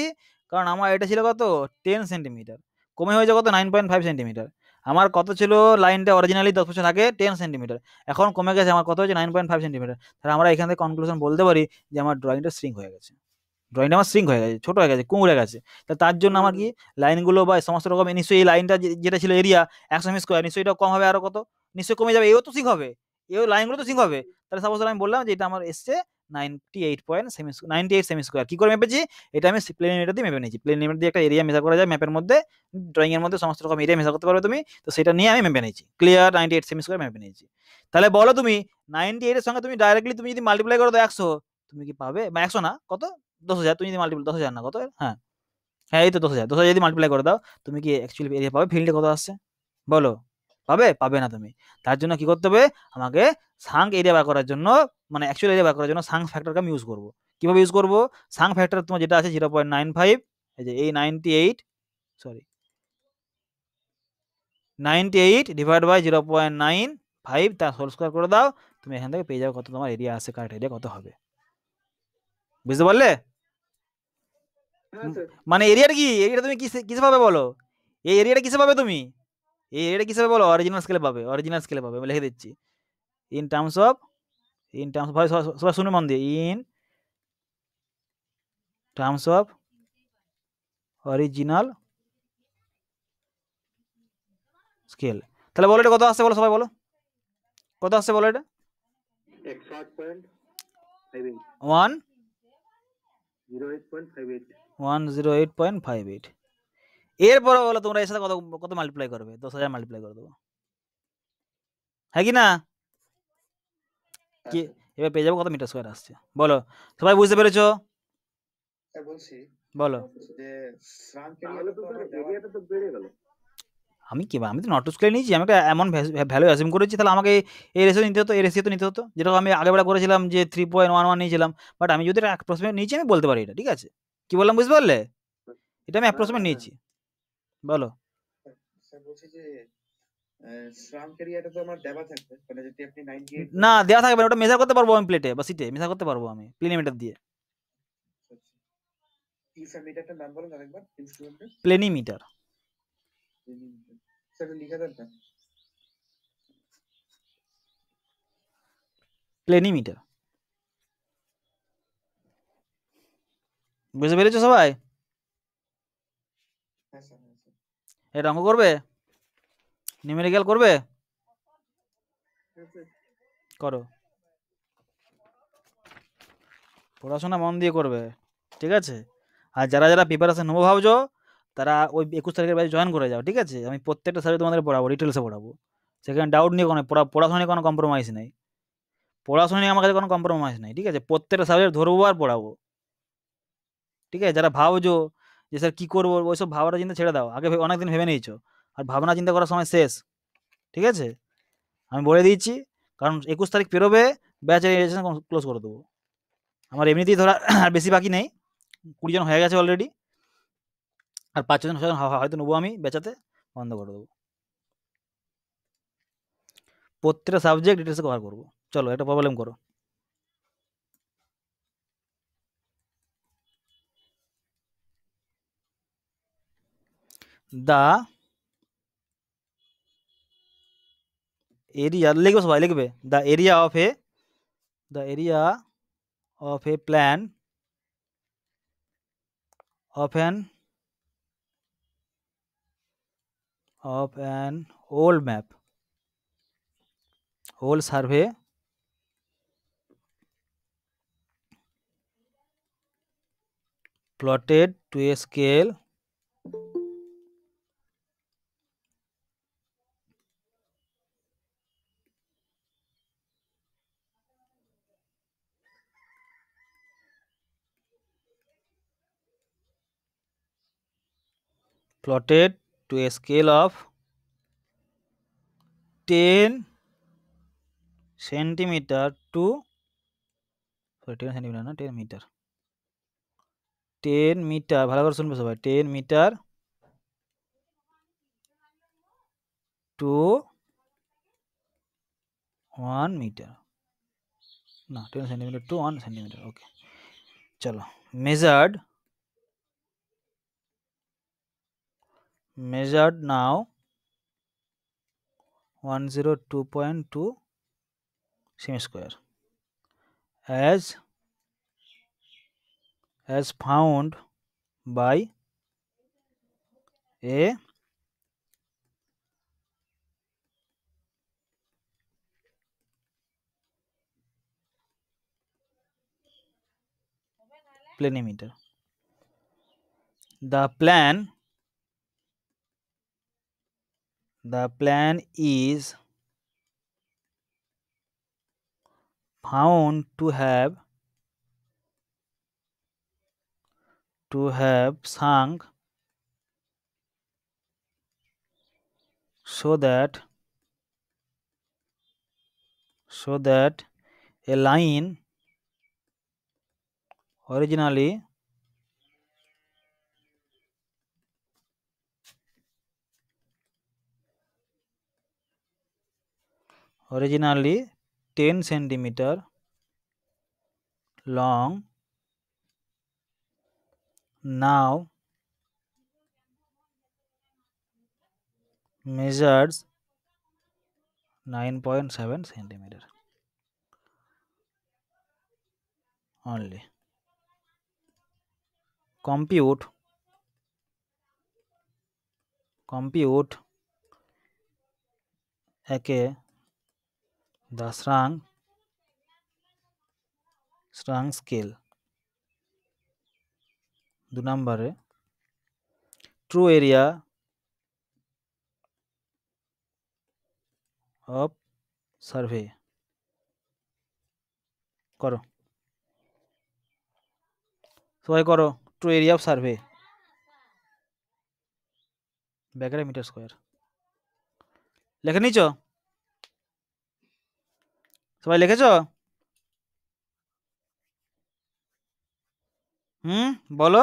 কারণ আমার এটা ছিল কত টেন সেন্টিমিটার কমে হয়েছে কত নাইন পয়েন্ট ফাইভ সেন্টিমিটার আমার কত ছিল লাইনটা অরিজিনালি দশ বছর আগে টেন সেন্টিমিটার এখন কমে গেছে আমার কত হয়েছে নাইন পয়েন্ট ফাইভ সেন্টিমিটার তাহলে আমরা এখান থেকে কনক্লুশন বলতে পারি যে আমার ড্রয়িংটা স্ট্রিং হয়ে গেছে ড্রয়িংটা আমার স্ট্রিং হয়ে গেছে ছোটো হয়ে গেছে কুঁড়ে গেছে তা তার জন্য আমার কি লাইনগুলো বা সমস্ত রকম নিশ্চয়ই এই লাইনটা যেটা ছিল এরিয়া একশো মিস স্কোয়ার নিশ্চয়ই এটা কম হবে আরও কত নিশ্চয়ই কমে যাবে এও তো শিখ হবে এও লাইনগুলো তো সিঙ্ক হবে তাহলে সাপোজ আমি বললাম যে এটা আমার এসছে ninety eight point semi ninety eight semi square কী করে মেপেছি এটা আমি প্লেন এরিয়া দিয়ে মেপে নিয়েছি প্লেন এরিয়া দিয়ে একটা এরিয়া মেশা করা যায় ম্যাপের মধ্যে ড্রয়িংয়ের মধ্যে সমস্ত রকম এরিয়া মেশা করতে পারবে তুমি তো সেটা নিয়ে আমি মেপে নিয়েছি clear ninety eight semi square মেপে নিয়েছি তাহলে বলো তুমি নাইনটি এইটের সঙ্গে তুমি ডাইরেক্টলি তুমি যদি মাল্টিপ্লাই করো তো একশো তুমি কি পাবে বা একশো না কত দশ হাজার তুমি যদি মাল্টিপ্লাই দশ হাজার না কত হ্যাঁ হ্যাঁ এই তো দশ হাজার দশ হাজার যদি মাল্টিপ্লাই করে দাও তুমি কি অ্যাকচুয়ালি এরিয়া পাবে ফিল্ডে কত আসছে বলো পাবে পাবে না তুমি তার জন্য কি করতে হবে আমাকে সাং এরিয়া বার করার জন্য মানে অ্যাকচুয়াল এরিয়া বার করার জন্য সাং ফ্যাক্টরকে আমি ইউজ করব কীভাবে ইউজ করব সাং ফ্যাক্টর তোমার যেটা আছে জিরো পয়েন্ট নাইন ফাইভ এই যে এই ninety eight sorry ninety eight divide by zero point nine five তার হোল স্কোয়ার করে দাও তুমি এখান থেকে পেয়ে যাবে কত তোমার এরিয়া আছে কারেক্ট এরিয়া কত হবে বুঝতে পারলে হ্যাঁ, মানে এরিয়ার কি এরিয়াটা তুমি কিসে কিসে পাবে বলো এই এরিয়াটা কিসে পাবে তুমি এটা হিসাবে বলো অরিজিনাল স্কেলে পাবে অরিজিনাল স্কেলে পাবে আমি লিখে দিচ্ছি in terms of in terms ভাই সবাই শুনে মন দিয়ে in terms of original scale তাহলে বলো এটা কত আসছে বলো সবাই বলো কত আসছে বলো এটা one zero eight eight point five one zero eight point five eight এরপরে বলো তোমরা এর সাথে কত কত মাল্টিপ্লাই করবে দশ হাজার মাল্টিপ্লাই করে দেবো হ্যাঁ কি না কি হ্যাঁ। এবার পেয়ে যাবো কত মিটার স্কোয়ার আসছে বলো সবাই বুঝতে পেরেছো হ্যাঁ, বলো আমি কি আমি তো নট স্কেলে নিয়েছি আমাকে একটা এমন ভ্যালু অ্যাসিউম করেছি তাহলে আমাকে এই রেশিও নিতে হতো এই রেশিও তো নিতে হতো যেটা আমি আগেবেলা করেছিলাম যে থ্রি পয়েন্ট ওয়ান ওয়ান নিয়েছিলাম বাট আমি যদি এক প্রশ্নে নিয়েছি আমি বলতে পারি এটা ঠিক আছে কি বললাম বুঝতে পারলে এটা আমি এক প্রশ্নে নিয়েছি বলো না দেয়া থাকবে ওটা মেজার করতে পারবো আমি প্লেটে বা সিটে মেজার করতে পারবো আমি প্লেনিমিটার দিয়ে প্লেনিমিটার প্লেনিমিটার বুঝতে পেরেছো সবাই এটা অঙ্ক করবে নিউমেরিক্যাল করবে করো পড়াশোনা মন দিয়ে করবে ঠিক আছে আর যারা যারা প্রিপারেশান নেবো ভাবছ তারা ওই একুশ তারিখের বাইরে জয়েন করে যাও ঠিক আছে আমি প্রত্যেকটা সাবজেক্ট তোমাদের পড়াবো ডিটেলসে পড়াবো সেখানে ডাউট নিয়ে কোনো পড়া পড়াশোনা নিয়ে কোনো কম্প্রোমাইজ নেই পড়াশোনা নিয়ে আমার কাছে কোনো কম্প্রোমাইজ নেই ঠিক আছে প্রত্যেকটা সাবজেক্ট ধরবো আর পড়াবো ঠিক আছে যারা ভাবছো যে স্যার কী করবো ওইসব ভাবনা চিন্তা ছেড়ে দাও আগে অনেক দিন ভেবে নিয়েছো আর ভাবনা চিন্তা করার সময় শেষ ঠিক আছে আমি বলে দিয়েছি কারণ একুশ তারিখ পেরোবে ব্যাচ রেজিস্ট্রেশন ক্লোজ করে দেবো আমার এমনিতেই ধরা <clears throat> আর বেশি বাকি নেই কুড়িজন হয়ে গেছে অলরেডি আর পাঁচজন ছজন হয়তো নেবো আমি বেচাতে বন্ধ করে দেবো প্রত্যেকটা সাবজেক্ট ডিটেলসে কভার করবো চলো একটা প্রবলেম করো द एरिया लिख बस भाई लिख the area of a the area of a plan of an of an old map old survey plotted to a scale plotted to a scale of 10 centimeter to sorry 10 centimeter না 10 meter 10 meter ভালো করে শুনবে সবাই 10 meter to 1 meter না 10 centimeter to 1 centimeter okay চলো measured measured now 102.2 cm square as as found by a planimeter the plan the plan is found to have to have sunk so that so that a line originally originally 10 centimeter long now measures 9.7 centimeter only compute compute a okay. the Shrang Shrang scale দু নম্বরে true area of survey করো সবাই করো true area of survey ব্যাকের metre square লেখে নিছ সবাই লিখেছ হুম বলো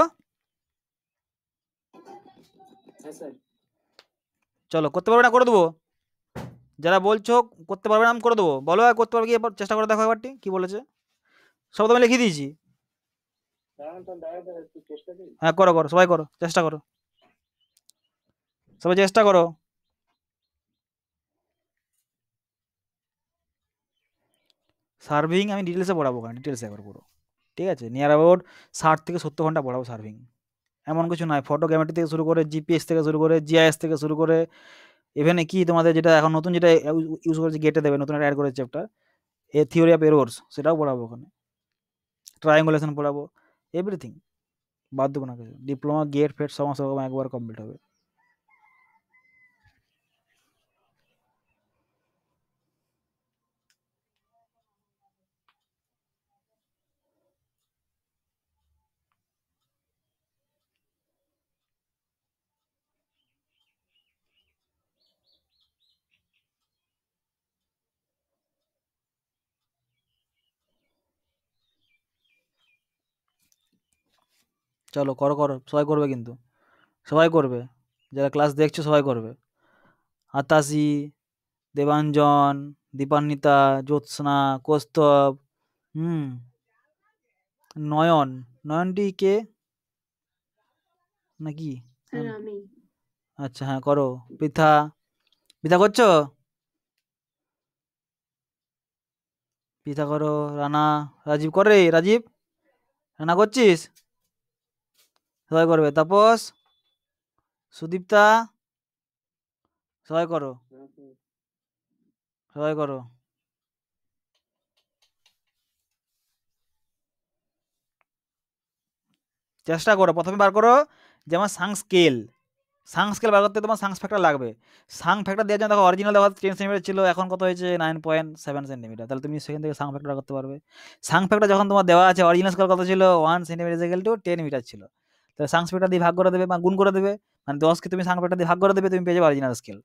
হ্যাঁ, চলো করতে পারবে না করে দেবো যারা বলছো করতে পারবে না আমি করে দেবো বলো আর করতে পারবে কি চেষ্টা করে দেখো একবারটি কি বলেছে সব তোমায় লিখে দিয়েছি হ্যাঁ করো করো সবাই করো চেষ্টা করো সবাই চেষ্টা করো সার্ভিং আমি ডিটেলসে পড়াবো কেন ডিটেলসে একবার পুরো ঠিক আছে নিয়ার অ্যাবাউট ষাট থেকে সত্তর ঘন্টা পড়াবো সার্ভিং এমন কিছু নয় ফটোগ্রামেট্রি থেকে শুরু করে জিপিএস থেকে শুরু করে জিআইএস থেকে শুরু করে ইভেন কি তোমাদের যেটা এখন নতুন যেটা ইউজ করেছে গেটে দেবে নতুন একটা অ্যাড করেছে chapter a theory of errors সেটাও পড়াবো ওখানে ট্রায়াঙ্গুলেশন পড়াবো এভরিথিং বাদ দেবো না কিছু ডিপ্লোমা গেট ফেট সমস্ত রকম একবার কমপ্লিট হবে চলো করো করো সবাই করবে কিন্তু সবাই করবে যারা ক্লাস দেখছো সবাই করবে আতাশি দেবাঞ্জন দীপান্বিতা জ্যোৎস্না কৌস্তব হুম নয়ন নয়নটি কে নাকি হ্যাঁ, আচ্ছা হ্যাঁ করো পৃথা পৃথা করছো পৃথা করো রানা রাজীব করে রাজীব রানা করছিস সহায় করবে তাপস সুদীপ্তা সহায় করো সহায় করো চেষ্টা করো প্রথমে বার করো যে আমার সাং স্কেল সাং স্কেল বার করতে তোমার সাং ফ্যাক্টর লাগবে সাং ফ্যাক্টর দেওয়ার জন্য দেখো অরিজিনাল দেখো টেন সেন্টিমিটার ছিল এখন কত হয়েছে নাইন পয়েন্ট সেভেন সেন্টিমিটার তাহলে তুমি সেখান থেকে সাং ফ্যাক্টর করতে পারবে সাং ফ্যাক্টর যখন তোমার দেওয়া আছে অরিজিনাল স্কেল কত ছিল one centimetre to ten metre ছিল তাহলে সাংসপেটা দিয়ে ভাগ করে দেবে বা গুণ করে দেবে মানে দশকে তুমি সাংসপেটা দিয়ে ভাগ করে দেবে তুমি পেয়ে যাবে অরিজিনাল স্কেল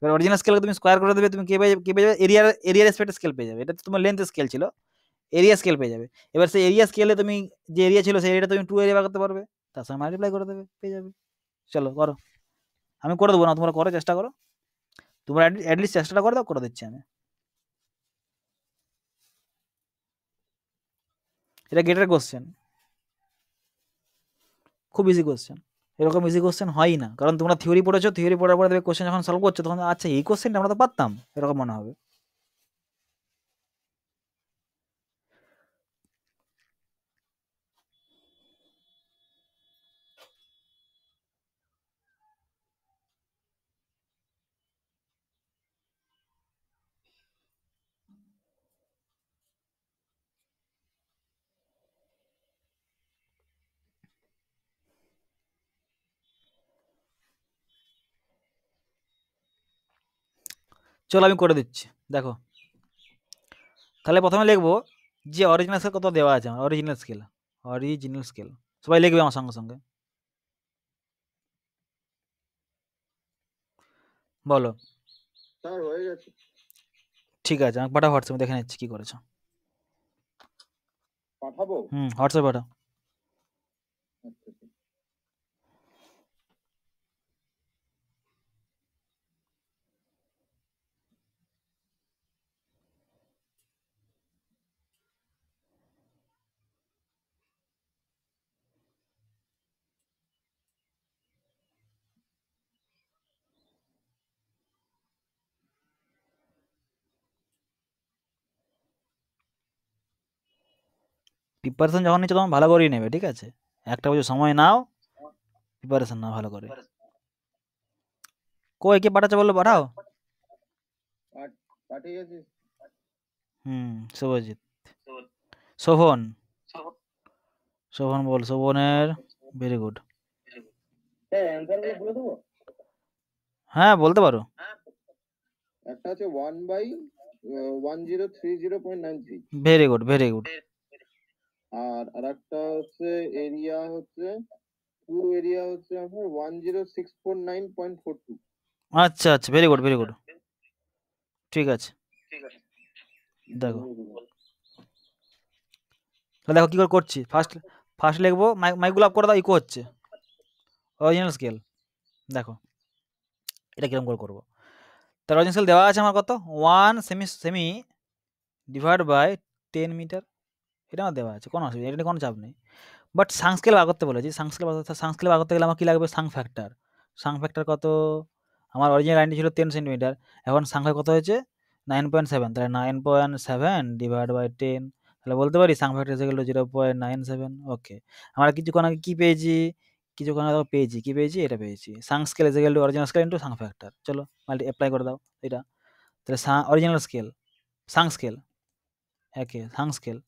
এবার অরিজিনাল স্কেলকে তুমি স্কোয়ার করে দেবে তুমি কে পেয়ে কে পেয়ে যাবে এরিয়ার এরিয়ার স্পেট স্কেল পেয়ে যাবে এটা তোমার লেন্থ স্কেল ছিল এরিয়া স্কেল পেয়ে যাবে এবার সেই এরিয়া স্কেলে তুমি যে এরিয়া ছিল সেই এরিয়া তুমি টু এরিয়া করতে পারবে তার সঙ্গে মাল্টিপ্লাই করে দেবে পেয়ে যাবে চলো করো আমি করে দেবো না তোমরা করো চেষ্টা করো তোমরা অ্যাটলিস্ট চেষ্টাটা করে দাও করে দিচ্ছি আমি এটা গেটের কোশ্চেন খুব ইজি কোশ্চেন এরকম ইজি কোশ্চেন হয়ই না কারণ তোমরা থিওরি পড়েছো থিওরি পড়ার পরে দেখবে কোশ্চেন যখন সলভ করছো তখন আচ্ছা এই কোশ্চেনটা আমরা তো পারতাম এরকম মনে হবে চল আমি করে দিচ্ছি দেখো তাহলে প্রথমে লিখবো যে অরিজিনাল স্কেল কত দেওয়া আছে অরিজিনাল স্কেল আর ইজিনাল স্কেল তো ভাই লেখবি আমার সঙ্গে বলো স্যার হয়ে গেছে ঠিক আছে আচ্ছা পাঠা WhatsApp দেখা না আছে কি করেছ পাঠাবো হুম WhatsApp পাঠা প্রিপারেশন যখন নিচ্ছ তখন ভালো করেই নেবে ঠিক আছে একটা বছর সময় নাও প্রিপারেশন নাও ভালো করে কো একে পাঠাচ্ছে বললো পাঠাও হুম শুভজিৎ শোভন শোভন বল শোভনের ভেরি হ্যাঁ, গুড হ্যাঁ বলতে পারো একটা আছে one by one zero three zero point nine three very good very good আর আরেকটা হচ্ছে এরিয়া হচ্ছে পুরো এরিয়া হচ্ছে আপনার one zero six four nine point four two আচ্ছা আচ্ছা ভেরি গুড ভেরি গুড ঠিক আছে দেখো তাহলে দেখো কি করে করছি ফার্স্ট ফার্স্ট লিখবো মাইকগুলো আপ করে দাও ইকো হচ্ছে অরিজিনাল স্কেল দেখো এটা কিরকম করে করবো তার অরিজিনাল দেওয়া আছে আমার কত one semi semi divide by ten metre এটা আমার দেওয়া আছে কোনো অসুবিধা এটা নিয়ে কোনো চাপ নেই বাট সাংস্কেল বার করতে বলেছি সাংস্কেল বার করতে সাংস্কেল বার করতে গেলে আমার কী লাগবে সাং ফ্যাক্টর সাং ফ্যাক্টর কত আমার অরিজিনাল লাইনটি ছিল টেন সেন্টিমিটার এখন সাংখ্যা কত হয়েছে নাইন পয়েন্ট সেভেন তাহলে nine point seven divide by ten তাহলে বলতে পারি সাং ফ্যাক্টর গেল zero point nine seven okay আমরা কিছুক্ষণ আগে কী পেয়েছি কিছুক্ষণ আগে পেয়েছি কী পেয়েছি এটা পেয়েছি সাং স্কেল এসে গেল original scale into shrunk factor চলো মাল্টি অ্যাপ্লাই করে দাও এটা তাহলে সা অরিজিনাল স্কেল সাং স্কেল একে shrunk scale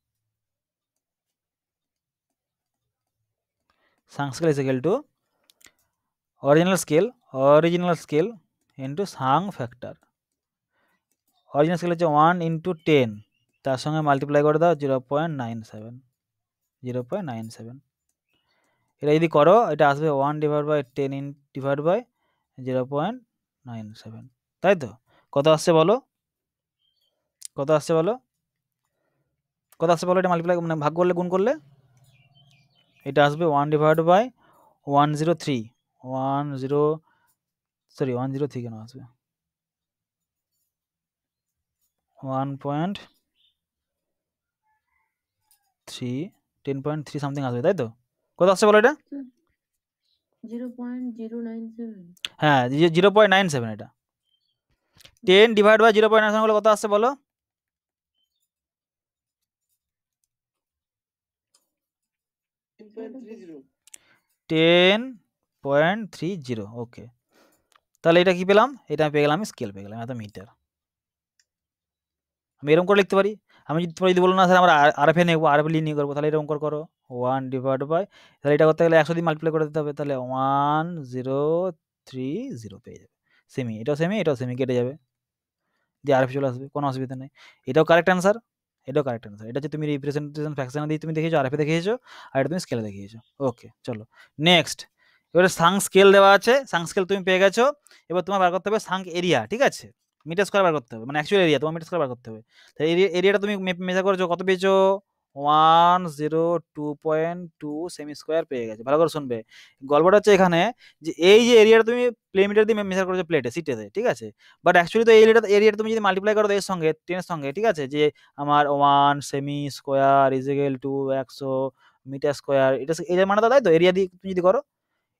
Sang scale is equal to original scale original scale into sang factor original scale হচ্ছে ওয়ান ইন্টু টেন তার সঙ্গে মাল্টিপ্লাই করে দাও zero point nine seven zero point nine seven এটা যদি করো এটা আসবে one divide by ten in divide by zero point nine seven তাই তো কত আসছে বলো কত আসছে বলো কত আসছে বলো এটা মাল্টিপ্লাই মানে ভাগ করলে গুণ করলে এটা আসবে one divide by one zero three one zero sorry one zero three কেন আসবে one point three ten point three something আসবে তাই তো কত আসছে বলো এটা হ্যাঁ জিরো পয়েন্ট নাইন সেভেন এটা ten divide by zero point nine seven কত আসছে বলো ten point three zero okay তাহলে এটা কি পেলাম এটা আমি পেয়ে গেলাম আমি স্কেল পেয়ে গেলাম এত মিটার আমি এরকম করে লিখতে পারি আমি যদি তোমরা যদি বলো না স্যার আমরা আর নেবো আর এফ নিয়ে করবো তাহলে এরকম করে করো ওয়ান ডিভাইড বাই তাহলে এটা করতে গেলে একশো দিয়ে মাল্টিপ্লাই করে দিতে হবে তাহলে ওয়ান জিরো থ্রি জিরো পেয়ে যাবে সেমি এটাও সেমি এটাও সেমি কেটে যাবে দিয়ে আর চলে আসবে কোনো অসুবিধা নেই এটাও কারেক্ট অ্যান্সার এটাও কারেক্ট অ্যান্সার এটা যে তুমি রিপ্রেজেন্টেশন ফ্যাকশনে দিয়ে তুমি দেখিয়েছো এফে দেখিয়েছো আর এটা তুমি স্কেলে দেখিয়েছো ওকে চলো নেক্সট এবারে সাং স্কেল দেওয়া আছে সাং স্কেল তুমি পেয়ে গেছো এবার তোমার বার করতে হবে সাং এরিয়া ঠিক আছে মিটার স্কোয়ার বার করতে হবে মানে অ্যাকচুয়াল এরিয়া তোমার মিটার স্কোয়ার বার করতে হবে এরিয়া এরিয়াটা তুমি মেজার করেছো কত পেয়েছো one zero two point two semi square পেয়ে গেছে ভালো করে শুনবে গল্পটা হচ্ছে এখানে যে এই যে এরিয়াটা তুমি প্লেমিটার দিয়ে মেজার করেছো প্লেটে সিটেতে ঠিক আছে বাট অ্যাকচুয়ালি তো এই এরিয়াটা এরিয়াটা তুমি যদি মাল্টিপ্লাই করো এর সঙ্গে টেনের সঙ্গে ঠিক আছে যে আমার one semi square is equal to একশো মিটার স্কোয়ার এটা এরিয়ার মানে তো তাই তো এরিয়া দিয়ে তুমি যদি করো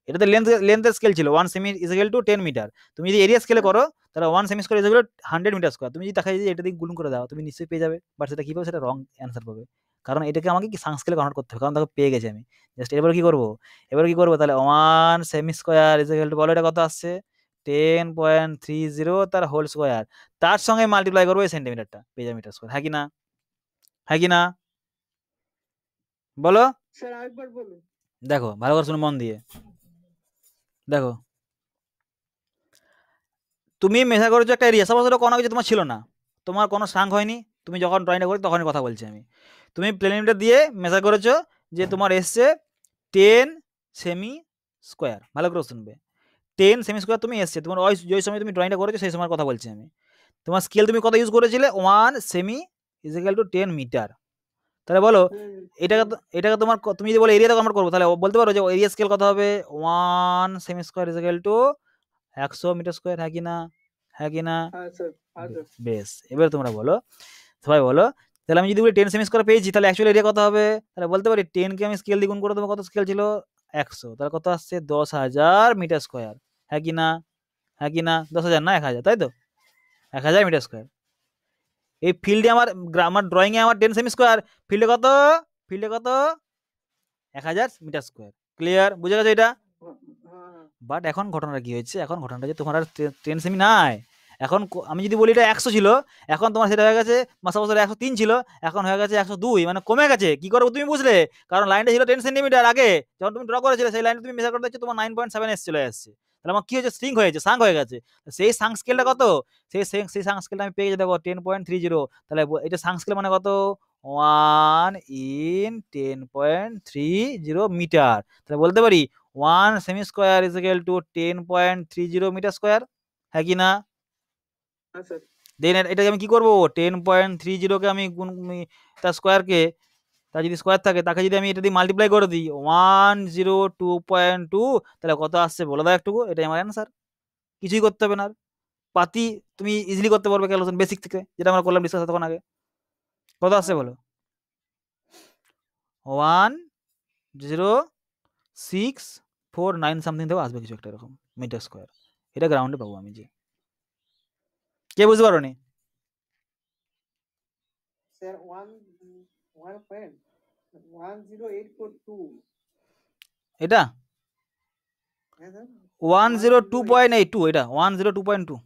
এটাতে লেন্থ লেন্থের স্কেল ছিল one semi is equal to ten metre তুমি যদি এরিয়া স্কেলে করো তাহলে one semi square is equal hundred metre square তুমি যদি তাকে যদি এটা দিয়ে গুলুম করে দাও তুমি নিশ্চয়ই পেয়ে যাবে বাট সেটা কীভাবে সেটা রং অ্যান্সার পাবে কারণ এটাকে আমাকে কি সাংস্কেলে কনভার্ট করতে হবে কারণ তাকে পেয়ে গেছি আমি জাস্ট এবার কি করব এবার কি করব তাহলে one semi square is equal to বলো এটা কত আসছে টেন পয়েন্ট থ্রি জিরো তার হোল স্কোয়ার তার সঙ্গে মাল্টিপ্লাই করবো এই সেন্টিমিটারটা পেজা মিটার স্কোয়ার হ্যাঁ কি না হ্যাঁ কি না বলো দেখো ভালো করে শুনে মন দিয়ে দেখো তুমি মেশা করেছো একটা এরিয়া সাপোজ কোনো কিছু তোমার ছিল না তোমার কোনো সাং হয়নি তুমি যখন ড্রয়িংটা করি তখনই কথা বলছি আমি তুমি প্লেনিমটা দিয়ে মেশা করেছো যে তোমার এসছে টেন সেমি স্কোয়ার ভালো করে শুনবে টেন সেমি স্কোয়ার তুমি এসছে তোমার ওই যে সময় তুমি ড্রয়িংটা করেছো সেই সময়ের কথা বলছি আমি তোমার স্কেল তুমি কত ইউজ করেছিলে one semi is equal to ten metre তাহলে বলো এটাকে এটাকে তোমার তুমি যদি বলো এরিয়াতে কনভার্ট করবো তাহলে বলতে পারো যে এরিয়া স্কেল কত হবে one semi square is equal to একশো মিটার স্কোয়ার হ্যাঁ কি না হ্যাঁ কি না আচ্ছা, আচ্ছা। বেশ এবার তোমরা বলো সবাই বলো তাহলে আমি যদি বলি টেন সেমি স্কোয়ার পেয়েছি তাহলে অ্যাকচুয়াল এরিয়া কত হবে তাহলে বলতে পারি টেনকে আমি স্কেল দ্বিগুণ করে দেবো কত স্কেল ছিল একশো তাহলে কত আসছে দশ হাজার মিটার স্কোয়ার হ্যাঁ কি না হ্যাঁ কি না দশ হাজার না এক হাজার তাই তো এক হাজার মিটার স্কোয়ার এই ফিল্ডে আমার আমার ড্রয়িংয়ে আমার টেন সেমি স্কোয়ার ফিল্ডে কত ফিল্ডে কত এক হাজার মিটার স্কোয়ার ক্লিয়ার বুঝে গেছো এটা বাট এখন ঘটনাটা কি হয়েছে এখন ঘটনাটা যে তোমার আর টেন সেমি নাই এখন আমি যদি বলি এটা একশো ছিল এখন তোমার সেটা হয়ে গেছে মাসা বছর একশো তিন ছিল এখন হয়ে গেছে একশো দুই মানে কমে গেছে কি করবো তুমি বুঝলে কারণ লাইনটা ছিল টেন সেন্টিমিটার আগে যখন তুমি ড্র করেছিলে সেই লাইনটা তুমি মেজার করতে হচ্ছে তোমার নাইন পয়েন্ট সেভেন এস চলে আসছে তাহলে আমার কী হয়েছে স্ট্রিং হয়েছে সাং হয়ে গেছে সেই সাং স্কেলটা কত সেই সেই সাং স্কেলটা আমি পেয়ে দেখো টেন পয়েন্ট থ্রি জিরো তাহলে এটা সাং স্কেল মানে কত one in ten point three zero metre তাহলে বলতে পারি one semi square is to ten point three zero metre square হ্যাঁ কি না দেন আচ্ছা। এটাকে আমি কি করব টেন পয়েন্ট থ্রি জিরোকে আমি কোন তার স্কোয়ারকে তার যদি স্কোয়ার থাকে তাকে যদি আমি এটা দিয়ে মাল্টিপ্লাই করে দিই one zero two point two তাহলে কত আসছে বলে দাও একটুকু এটাই আমার অ্যান্সার কিছুই করতে হবে না আর পাতি তুমি ইজিলি করতে পারবে ক্যালকুলেশন বেসিক থেকে যেটা আমরা করলাম ডিসকাস তখন আগে কত আসছে বলো one zero six four nine something থেকে আসবে কিছু একটা এরকম মিটার স্কোয়ার এটা গ্রাউন্ডে পাবো আমি যে কে বুঝতে পারো নি স্যার 1 এটা one zero two point eight two এটা one zero two point two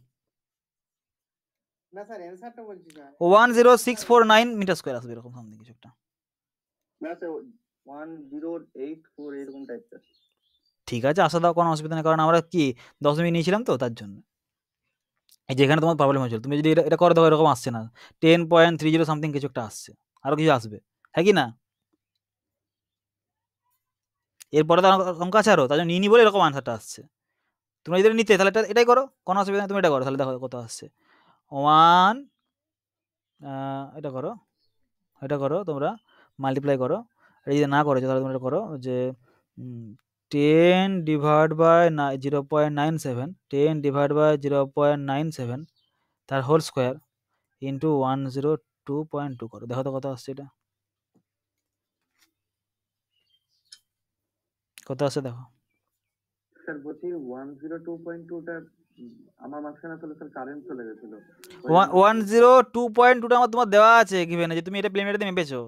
one zero six four nine metre square আসবে এরকম সামথিং কিছু একটা ঠিক আছে আসা দাও কোনো অসুবিধা নেই কারণ আমরা কি দশ মিনিট নিয়েছিলাম তো তার জন্য যেখানে তোমার প্রবলেম হয়েছিল তুমি যদি এটা করে দেবো এরকম আসছে না ten point three zero something কিছু একটা আসছে আরও কিছু আসবে হ্যাঁ কি না এরপরে তো অঙ্ক আছে আরও তার জন্য নিয়ে বলে এরকম আনসারটা আসছে তুমি যদি নিতে তাহলে এটা এটাই করো কোনো অসুবিধা নেই তুমি এটা করো তাহলে দেখো কত আসছে ওয়ান এটা করো এটা করো তোমরা মাল্টিপ্লাই করো এটা যদি না করেছো তাহলে তোমরা করো যে ten divide by zero point nine seven ten divide by zero point nine seven তার whole square into one zero two point two করো দেখো তো কত আসছে এটা কত আছে দেখো স্যার বলছি ওয়ান জিরো টু পয়েন্ট টুটা আমার মাঝখানে তাহলে স্যার কারেন্ট চলে গেছিল ওয়ান জিরো টু পয়েন্ট টুটা আমার তোমার দেওয়া আছে কি গিভেনে যে তুমি এটা প্লেনেটে মেপেছো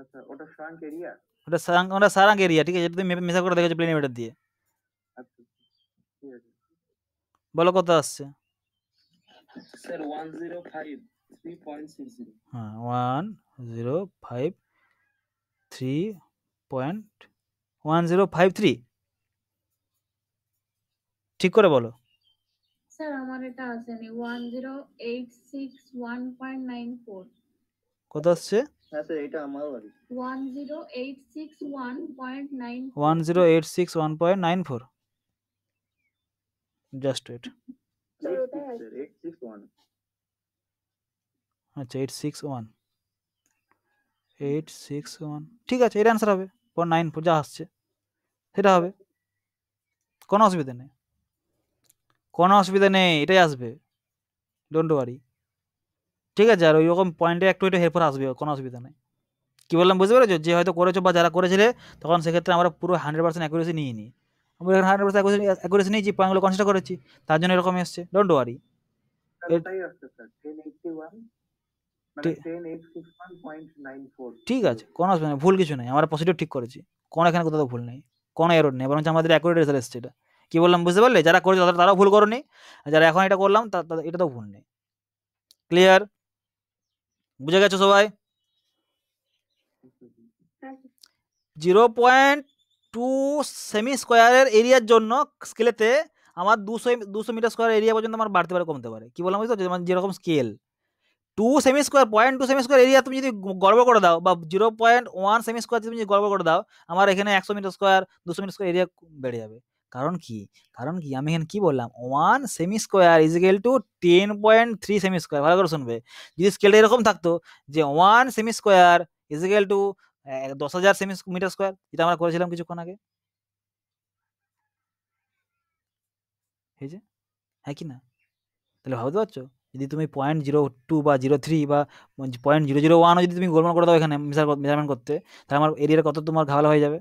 আচ্ছা ওটা শ্রাঙ্ক এরিয়া ওটা সারাং ওটা সারাং এরিয়া ঠিক আছে এটা তুমি মেশা করে দেখেছো প্লেন মিটার দিয়ে আচ্ছা, বলো কত আসছে স্যার 105 3.60 হ্যাঁ 105 3.1053 ঠিক করে বলো স্যার আমার এটা আসেনি 1086 1.94 কত আসছে হ্যাঁ স্যার এটা আমার বাড়ি জাস্ট ওয়েট আচ্ছা eight six one eight six one ঠিক আছে এটা অ্যান্সার হবে পর নাইন ফোর যা আসছে সেটা হবে কোনো অসুবিধা নেই কোনো অসুবিধা নেই এটাই আসবে ডোন্ট ওয়ারি ঠিক আছে আর ওই রকম পয়েন্টে একটু একটু হেল্পার আসবে কোনো অসুবিধা নেই কী বললাম বুঝতে পেরেছো যে হয়তো করেছো বা যারা করেছিলে তখন সেক্ষেত্রে আমরা পুরো হান্ড্রেড পার্সেন্ট অ্যাকুরেসি নিয়ে নিই আমরা এখানে হান্ড্রেড পার্সেন্ট অ্যাকুরেসি নিয়েছি পয়েন্টগুলো কনসিডার করেছি তার জন্য এরকম এসছে ডোন্ট মানে ওয়ারি ঠিক আছে কোনো অসুবিধা নেই ভুল কিছু নেই আমরা পজিটিভ ঠিক করেছি কোনো এখানে কোথাও ভুল নেই কোনো এরোড নেই বরং আমাদের অ্যাকুরেট রেজাল্ট এসছে এটা কী বললাম বুঝতে পারলে যারা করেছে তারা তারাও ভুল করেনি যারা এখন এটা করলাম এটা তো ভুল নেই ক্লিয়ার বুঝে গেছো সবাই জিরো পয়েন্ট টু সেমি স্কোয়ারের এরিয়ার জন্য স্কেলেতে আমার দুশো দুশো মিটার স্কোয়ার এরিয়া পর্যন্ত আমার বাড়তে পারে কমতে পারে কি বললাম বুঝতে মানে যেরকম scale two semi square point two semi square area তুমি যদি গর্ব করে দাও বা zero point one semi square তুমি যদি গর্ব করে দাও আমার এখানে একশো মিটার স্কোয়ার দুশো মিটার স্কোয়ার এরিয়া বেড়ে যাবে কারণ কি কারণ কি আমি এখানে কি বললাম one semi square is equal to ten point three semi square ভালো করে শুনবে যদি স্কেলটা এরকম থাকতো যে one semi square is equal to দশ হাজার সেমি মিটার স্কোয়ার যেটা আমরা করেছিলাম কিছুক্ষণ আগে এই যে হ্যাঁ কি না তাহলে ভাবতে পারছো যদি তুমি পয়েন্ট জিরো টু বা জিরো থ্রি বা পয়েন্ট জিরো জিরো ওয়ানও যদি তুমি গোলমাল করে দাও এখানে মেজারমেন্ট করতে তাহলে আমার এরিয়ার কত তোমার ঘাবলা হয়ে যাবে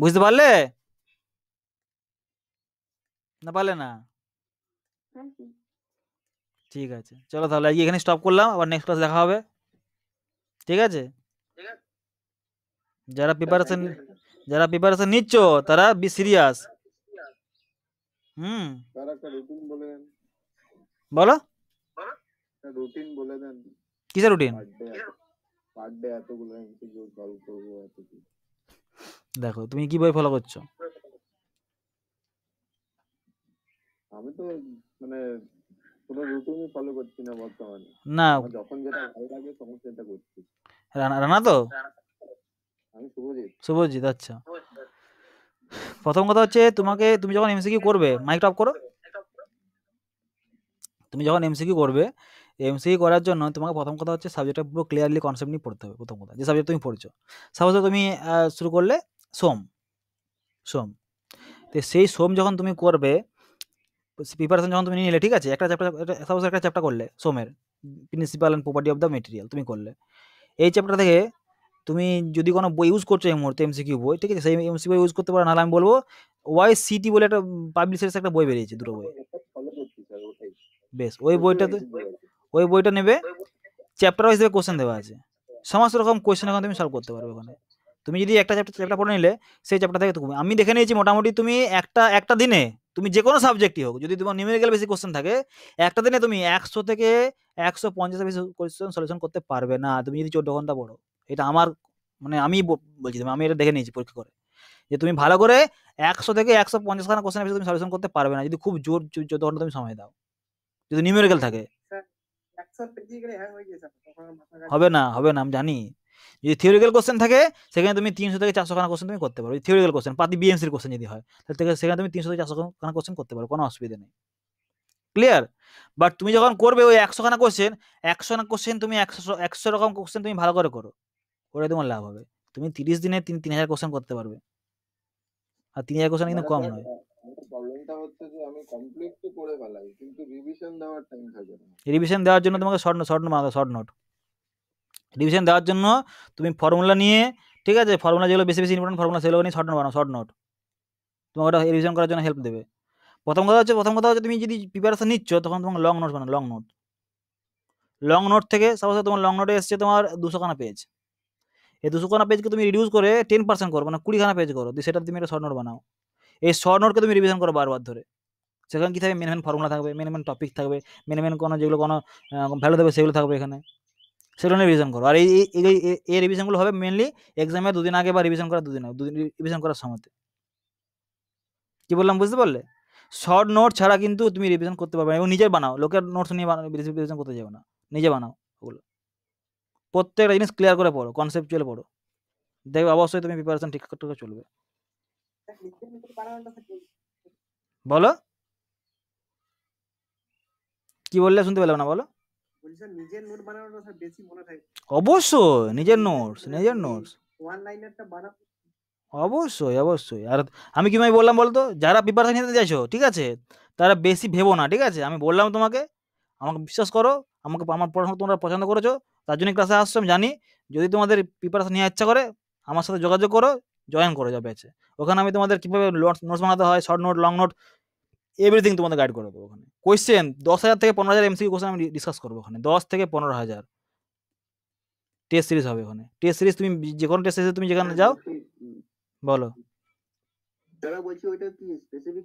বুঝতে পারলে না পারলে না হ্যাঁ, হ্যাঁ। ঠিক আছে চলো তাহলে আজকে এখানে স্টপ করলাম আবার নেক্সট ক্লাস দেখা হবে ঠিক আছে যারা প্রিপারেশন হ্যাঁ, যারা প্রিপারেশন নিচ্ছ তারা বি সিরিয়াস হুম বলো রুটিন বলে দেন কিসের রুটিন পার ডে এতগুলো দেখো তুমি কি বই ফলো করছো আমি তো মানে কোনো রুটিনই ফলো করছি না বর্তমানে না যখন যেটা ভালো লাগে তখন সেটা করছি রানা রানা তো আমি শুভজিৎ শুভজিৎ আচ্ছা প্রথম কথা হচ্ছে তোমাকে তুমি যখন এমসিকিউ করবে মাইক টপ করো তুমি যখন এমসিকিউ করবে এমসিকিউ করার জন্য তোমাকে প্রথম কথা হচ্ছে সাবজেক্টটা পুরো ক্লিয়ারলি কনসেপ্ট নিয়ে পড়তে হবে প্রথম কথা যে সাবজেক্ট তুমি পড়ছো সাপোজ তুমি শুরু করলে সোম সোম তো সেই সোম যখন তুমি করবে প্রিপারেশন যখন তুমি নিয়ে নিলে ঠিক আছে একটা চ্যাপ্টার সাপোজ একটা চ্যাপ্টার করলে সোমের principle and property of the material তুমি করলে এই চ্যাপ্টার থেকে তুমি যদি কোনো বই ইউজ করছো এই মুহূর্তে সিকিউ বই ঠিক আছে সেই এম বই ইউজ করতে পারো নাহলে আমি বলবো ওয়াই সিটি বলে একটা পাবলিশার্স একটা বই বেরিয়েছে দুটো বই বেশ ওই বইটাতে ওই বইটা নেবে চ্যাপ্টার ওয়াইজ কোয়েশ্চেন দেওয়া আছে সমস্ত রকম কোয়েশ্চেন এখন তুমি সলভ করতে পারবে ওখানে তুমি যদি একটা চ্যাপ্টার চ্যাপ্টার পড়ে নিলে সেই চ্যাপ্টার থেকে তুমি আমি দেখে নিয়েছি মোটামুটি তুমি একটা একটা দিনে তুমি যে কোনো সাবজেক্টই হোক যদি তোমার নিউমেরিক্যাল বেশি কোশ্চেন থাকে একটা দিনে তুমি একশো থেকে একশো পঞ্চাশ বেশি কোশ্চেন সলিউশন করতে পারবে না তুমি যদি চোদ্দ ঘন্টা পড়ো এটা আমার মানে আমি বলছি তুমি আমি এটা দেখে নিয়েছি পরীক্ষা করে যে তুমি ভালো করে একশো থেকে একশো পঞ্চাশখানা কোশ্চেন তুমি সলিউশন করতে পারবে না যদি খুব জোর চোদ্দ ঘন্টা তুমি সময় দাও যদি নিউমেরিক্যাল থাকে হবে না হবে না আমি জানি যদি থিওরিক্যাল কোশ্চেন থাকে সেখানে তুমি তিনশো থেকে চারশো খানা কোশ্চেন তুমি করতে পারো থিওরিক্যাল কোশ্চেন পাতি বিএমসির কোশ্চেন যদি হয় তাহলে সেখানে তুমি তিনশো থেকে চারশো খানা কোশ্চেন করতে পারো কোনো অসুবিধা নেই ক্লিয়ার বাট তুমি যখন করবে ওই একশো খানা কোশ্চেন একশো না কোশ্চেন তুমি একশো একশো রকম কোশ্চেন তুমি ভালো করে করো করে তোমার লাভ হবে তুমি তিরিশ দিনে তিন তিন হাজার কোশ্চেন করতে পারবে আর তিন হাজার কোশ্চেন কিন্তু কম নয় রিভিশন দেওয়ার রিভিশন দেওয়ার জন্য তোমাকে short short short note revision দেওয়ার জন্য তুমি ফর্মুলা নিয়ে ঠিক আছে ফর্মুলা যেগুলো বেশি বেশি ইম্পর্টেন্ট ফর্মুলা সেগুলো নিয়ে শর্ট নোট বানাও শর্ট নোট তোমাকে ওটা রিভিশন করার জন্য হেল্প দেবে প্রথম কথা হচ্ছে প্রথম কথা হচ্ছে তুমি যদি প্রিপারেশন নিচ্ছ তখন তোমাকে লং নোট বানাও লং নোট লং নোট থেকে সাপোজ তোমার লং নোটে এসছে তোমার দুশো খানা পেজ এই দুশো খানা পেজকে তুমি রিডিউস করে টেন পার্সেন্ট করো মানে কুড়িখানা পেজ করো দিয়ে সেটা তুমি একটা শর্ট নোট বানাও এই শর্ট নোটকে তুমি রিভিশন করো বারবার ধরে সেখানে কী থাকবে মেন মেন ফর্মুলা থাকবে মেন মেন টপিক থাকবে মেন মেন কোনো যেগুলো কোনো ভ্যালু থাকবে সেগুলো থাকবে এখানে সেগুলো রিভিশন করো আর এই এই এই রিভিশনগুলো হবে মেনলি এক্সামে দুদিন আগে বা রিভিশন করা দুদিন আগে দুদিন রিভিশন করার সময়তে কি বললাম বুঝতে পারলে শর্ট নোট ছাড়া কিন্তু তুমি রিভিশন করতে পারবে এবং নিজের বানাও লোকের নোটস নিয়ে রিভিশন করতে যাবে না নিজে বানাও ওগুলো প্রত্যেকটা জিনিস ক্লিয়ার করে পড়ো কনসেপচুয়াল পড়ো দেখবে অবশ্যই তুমি প্রিপারেশন ঠিক করে চলবে বলো কি বললে শুনতে পেলাম না বলো অবশ্যই নিজের নোটস নিজের নোটস অবশ্যই অবশ্যই আর আমি কি ভাই বললাম বলতো যারা প্রিপারেশন নিতে চাইছো ঠিক আছে তারা বেশি ভেবো না ঠিক আছে আমি বললাম তোমাকে আমাকে বিশ্বাস করো আমাকে আমার পড়াশোনা তোমরা পছন্দ করেছো তার জন্য ক্লাসে আসছো আমি জানি যদি তোমাদের প্রিপারেশন নেওয়ার ইচ্ছা করে আমার সাথে যোগাযোগ করো জয়েন করে যাবে আছে ওখানে আমি তোমাদের কীভাবে নোটস নোটস বানাতে হয় short note long note everything তোমাদের গাইড করে দেবো ওখানে কোয়েশ্চেন দশ হাজার থেকে পনেরো হাজার এমসিকিউ কোশ্চেন আমি ডিসকাস করবো ওখানে দশ থেকে পনেরো হাজার টেস্ট সিরিজ হবে ওখানে টেস্ট সিরিজ তুমি যে কোনো টেস্ট সিরিজ তুমি যেখানে যাও বলো তারা বলছি ওটা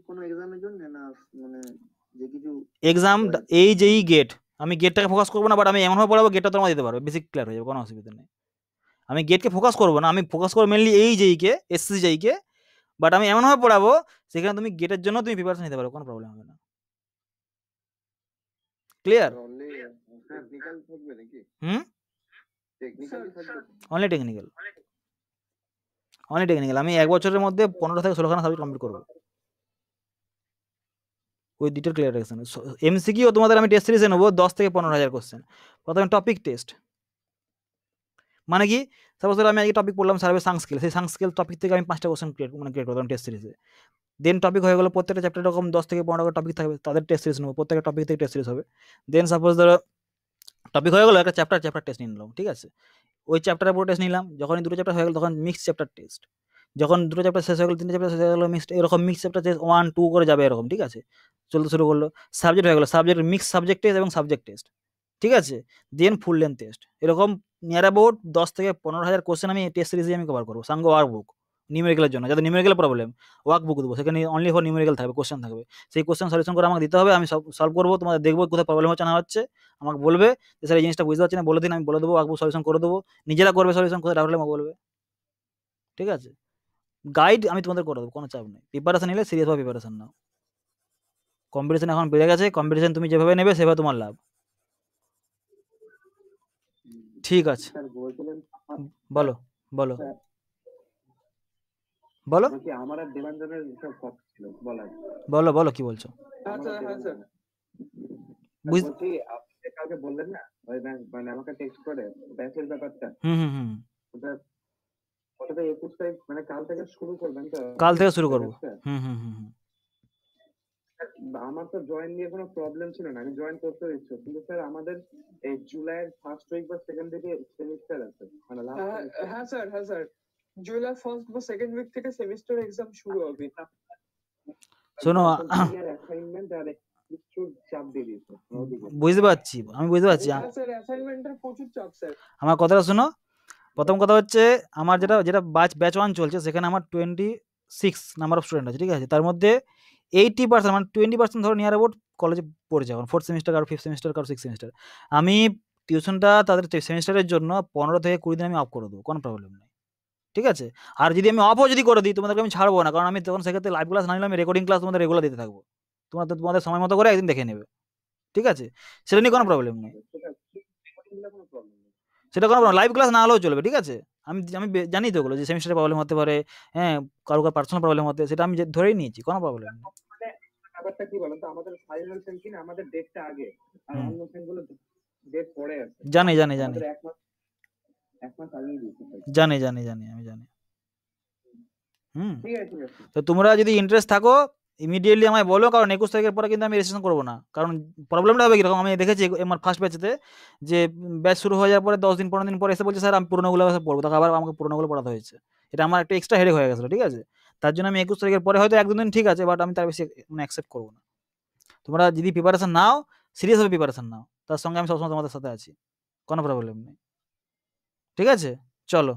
মানে যে এক্সাম এই যেই গেট আমি গেটটাকে ফোকাস করবো না বাট আমি এমনভাবে পড়াবো গেটটা তোমরা দিতে পারবে বেসিক ক্লিয়ার হয়ে যাবে কোনো অসুবিধা নেই আমি গেটকে ফোকাস করবো না আমি ফোকাস করবো মেনলি এই যেইকে এসসি জেইকে বাট আমি এমনভাবে পড়াবো সেখানে তুমি গেটের জন্য তুমি প্রিপারেশন নিতে পারো কোনো প্রবলেম হবে না uh, clear hmm only technical only technical আমি এক বছরের মধ্যে পনেরো থেকে ষোলোখানা সাবজেক্ট কমপ্লিট করবো ওই ক্লিয়ার রেখেছেন ক্লিয়ারেশন এমসিকিউ তোমাদের আমি টেস্ট সিরিজে নেবো দশ থেকে পনেরো হাজার কোশ্চেন প্রথমে টপিক টেস্ট মানে কি সাপোজ ধরো আমি আজকে টপিক পড়লাম সার্ভে সাংস্কেল সেই সাংস্কেল টপিক থেকে আমি পাঁচটা কোশ্চেন ক্রিয়েট মানে ক্রিয়েট করতাম টেস্ট সিরিজে দেন টপিক হয়ে গেলো প্রত্যেকটা চ্যাপ্টার রকম দশ থেকে পনেরো টপিক থাকবে তাদের টেস্ট সিরিজ নেবো প্রত্যেকটা টপিক থেকে টেস্ট সিরিজ হবে দেন সাপোজ ধরো টপিক হয়ে গেলো একটা চ্যাপ্টার চ্যাপ্টার টেস্ট নিয়ে নিলাম ঠিক আছে ওই চ্যাপ্টারের পুরো টেস্ট নিলাম যখন দুটো চ্যাপ্টার হয়ে গেল তখন মিক্স চ্যাপ্টার টেস্ট যখন দুটো চ্যাপ্টার শেষ হয়ে গেলো তিনটে চ্যাপ্টার শেষ হয়ে গেলো মিক্সড এরকম mix chapter test one two করে যাবে এরকম ঠিক আছে চলতে শুরু করলো সাবজেক্ট হয়ে গেলো সাবজেক্ট মিক্স সাবজেক্ট টেস্ট এবং সাবজেক্ট টেস্ট ঠিক আছে দেন ফুল লেন্থ টেস্ট এরকম নিয়ার অ্যাবাউট দশ থেকে পনেরো হাজার কোশ্চেন আমি টেস্ট সিরিজে আমি কভার করবো সাঙ্গো ওয়ার্ক বুক নিউমেরিক্যালের জন্য যাদের নিউমেরিক্যাল প্রবলেম ওয়ার্ক বুক দেবো সেখানে অনলি ফর নিউমেরিক্যাল থাকবে কোশ্চেন থাকবে সেই কোশ্চেন সলিউশন করে আমাকে দিতে হবে আমি সলভ করবো তোমাদের দেখবো কোথায় প্রবলেম হচ্ছে না হচ্ছে আমাকে বলবে যে স্যার এই জিনিসটা বুঝতে পারছি না বলে দিন আমি বলে দেবো ওয়ার্ক বুক সলিউশন করে দেবো নিজেরা করবে সলিউশন কোথায় ডাউট আমাকে বলবে ঠিক আছে গাইড আমি তোমাদের করে দেবো কোনো চাপ নেই প্রিপারেশন নিলে সিরিয়াসভাবে প্রিপারেশন নাও কম্পিটিশন এখন বেড়ে গেছে কম্পিটিশন তুমি যেভাবে নেবে সেভাবে তোমার লাভ ঠিক আছে বলো বলো বলো আমার বলো বলো কি বলছো হ্যাঁ, হ্যাঁ, আপনি কালকে বললেন না মানে আমাকে টেক্সট করে ব্যাপারটা একুশ তারিখ মানে কাল থেকে শুরু করবেন তো কাল থেকে শুরু করবো হুম হুম হুম আমার তো জয়েন নিয়ে কোনো প্রবলেম ছিল না আমি জয়েন করতে ইচ্ছুক কিন্তু স্যার আমাদের এই জুলাইয়ের ফার্স্ট উইক বা সেকেন্ড মানে হ্যাঁ, হ্যাঁ হ্যাঁ থেকে সেমিস্টার আছে হ্যাঁ স্যার হ্যাঁ স্যার জুলাই ফার্স্ট বা সেকেন্ড উইক থেকে সেমিস্টার এক্সাম শুরু হবে শোনো অ্যাসাইনমেন্ট আর বুঝতে পারছি আমি বুঝতে পারছি আমার কথাটা শোনো প্রথম কথা হচ্ছে আমার যেটা যেটা ব্যাচ ওয়ান চলছে সেখানে আমার twenty six number of student আছে ঠিক আছে তার মধ্যে এইটি পার্সেন্ট মানে টোয়েন্টি পার্সেন্ট ধরো নিয়ার অ্যাবাউট কলেজে পড়ে এখন ফোর্থ সেমিস্টার কারো ফিফথ সেমিস্টার কারো সিক্স সেমিস্টার আমি টিউশনটা তাদের সেমিস্টারের জন্য পনেরো থেকে কুড়ি দিন আমি অফ করে দেবো কোনো প্রবলেম নেই ঠিক আছে আর যদি আমি অফও যদি করে দিই তোমাদেরকে আমি ছাড়বো না কারণ আমি তখন সেক্ষেত্রে লাইভ ক্লাস না নিলে আমি রেকর্ডিং ক্লাস তোমাদের রেগুলার দিতে থাকবো তোমরা তোমাদের সময় মতো করে একদিন দেখে নেবে ঠিক আছে সেটা নিয়ে কোনো প্রবলেম নেই সেটা কোনো লাইভ ক্লাস না হলেও চলবে ঠিক আছে আমি আমি জানি তো ওগুলো যে সেমিস্টারে প্রবলেম হতে পারে হ্যাঁ কারো কারো পার্সোনাল প্রবলেম হতে সেটা আমি ধরেই নিয়েছি কোনো প্রবলেম নেই ব্যাপারটা কি বলেন তো আমাদের ফাইনাল সেন কিনা আমাদের ডেটটা আগে আর অন্য গুলো ডেট পরে আছে জানি জানি জানি জানি জানি জানি আমি জানি হুম তো তোমরা যদি ইন্টারেস্ট থাকো ইমিডিয়েটলি আমায় বলো কারণ একুশ তারিখের পরে কিন্তু আমি রেজিস্ট্রেশন করবো না কারণ প্রবলেমটা হবে কিরকম আমি দেখেছি আমার ফার্স্ট ব্যাচেতে যে ব্যাচ শুরু হয়ে যাওয়ার পরে দশ দিন পনেরো দিন পরে এসে বলছে স্যার আমি পুরোনোগুলো পড়বো তাকে আবার আমাকে পুরোনোগুলো পড়াতে হয়েছে এটা আমার একটা এক্সট্রা হেডেক হয়ে গেছিলো ঠিক আছে তার জন্য আমি একুশ তারিখের পরে হয়তো এক দুদিন ঠিক আছে বাট আমি তার বেশি মানে অ্যাকসেপ্ট করবো না তোমরা যদি প্রিপারেশন নাও সিরিয়াসভাবে প্রিপারেশান নাও তার সঙ্গে আমি সবসময় তোমাদের সাথে আছি কোনো প্রবলেম নেই ঠিক আছে চলো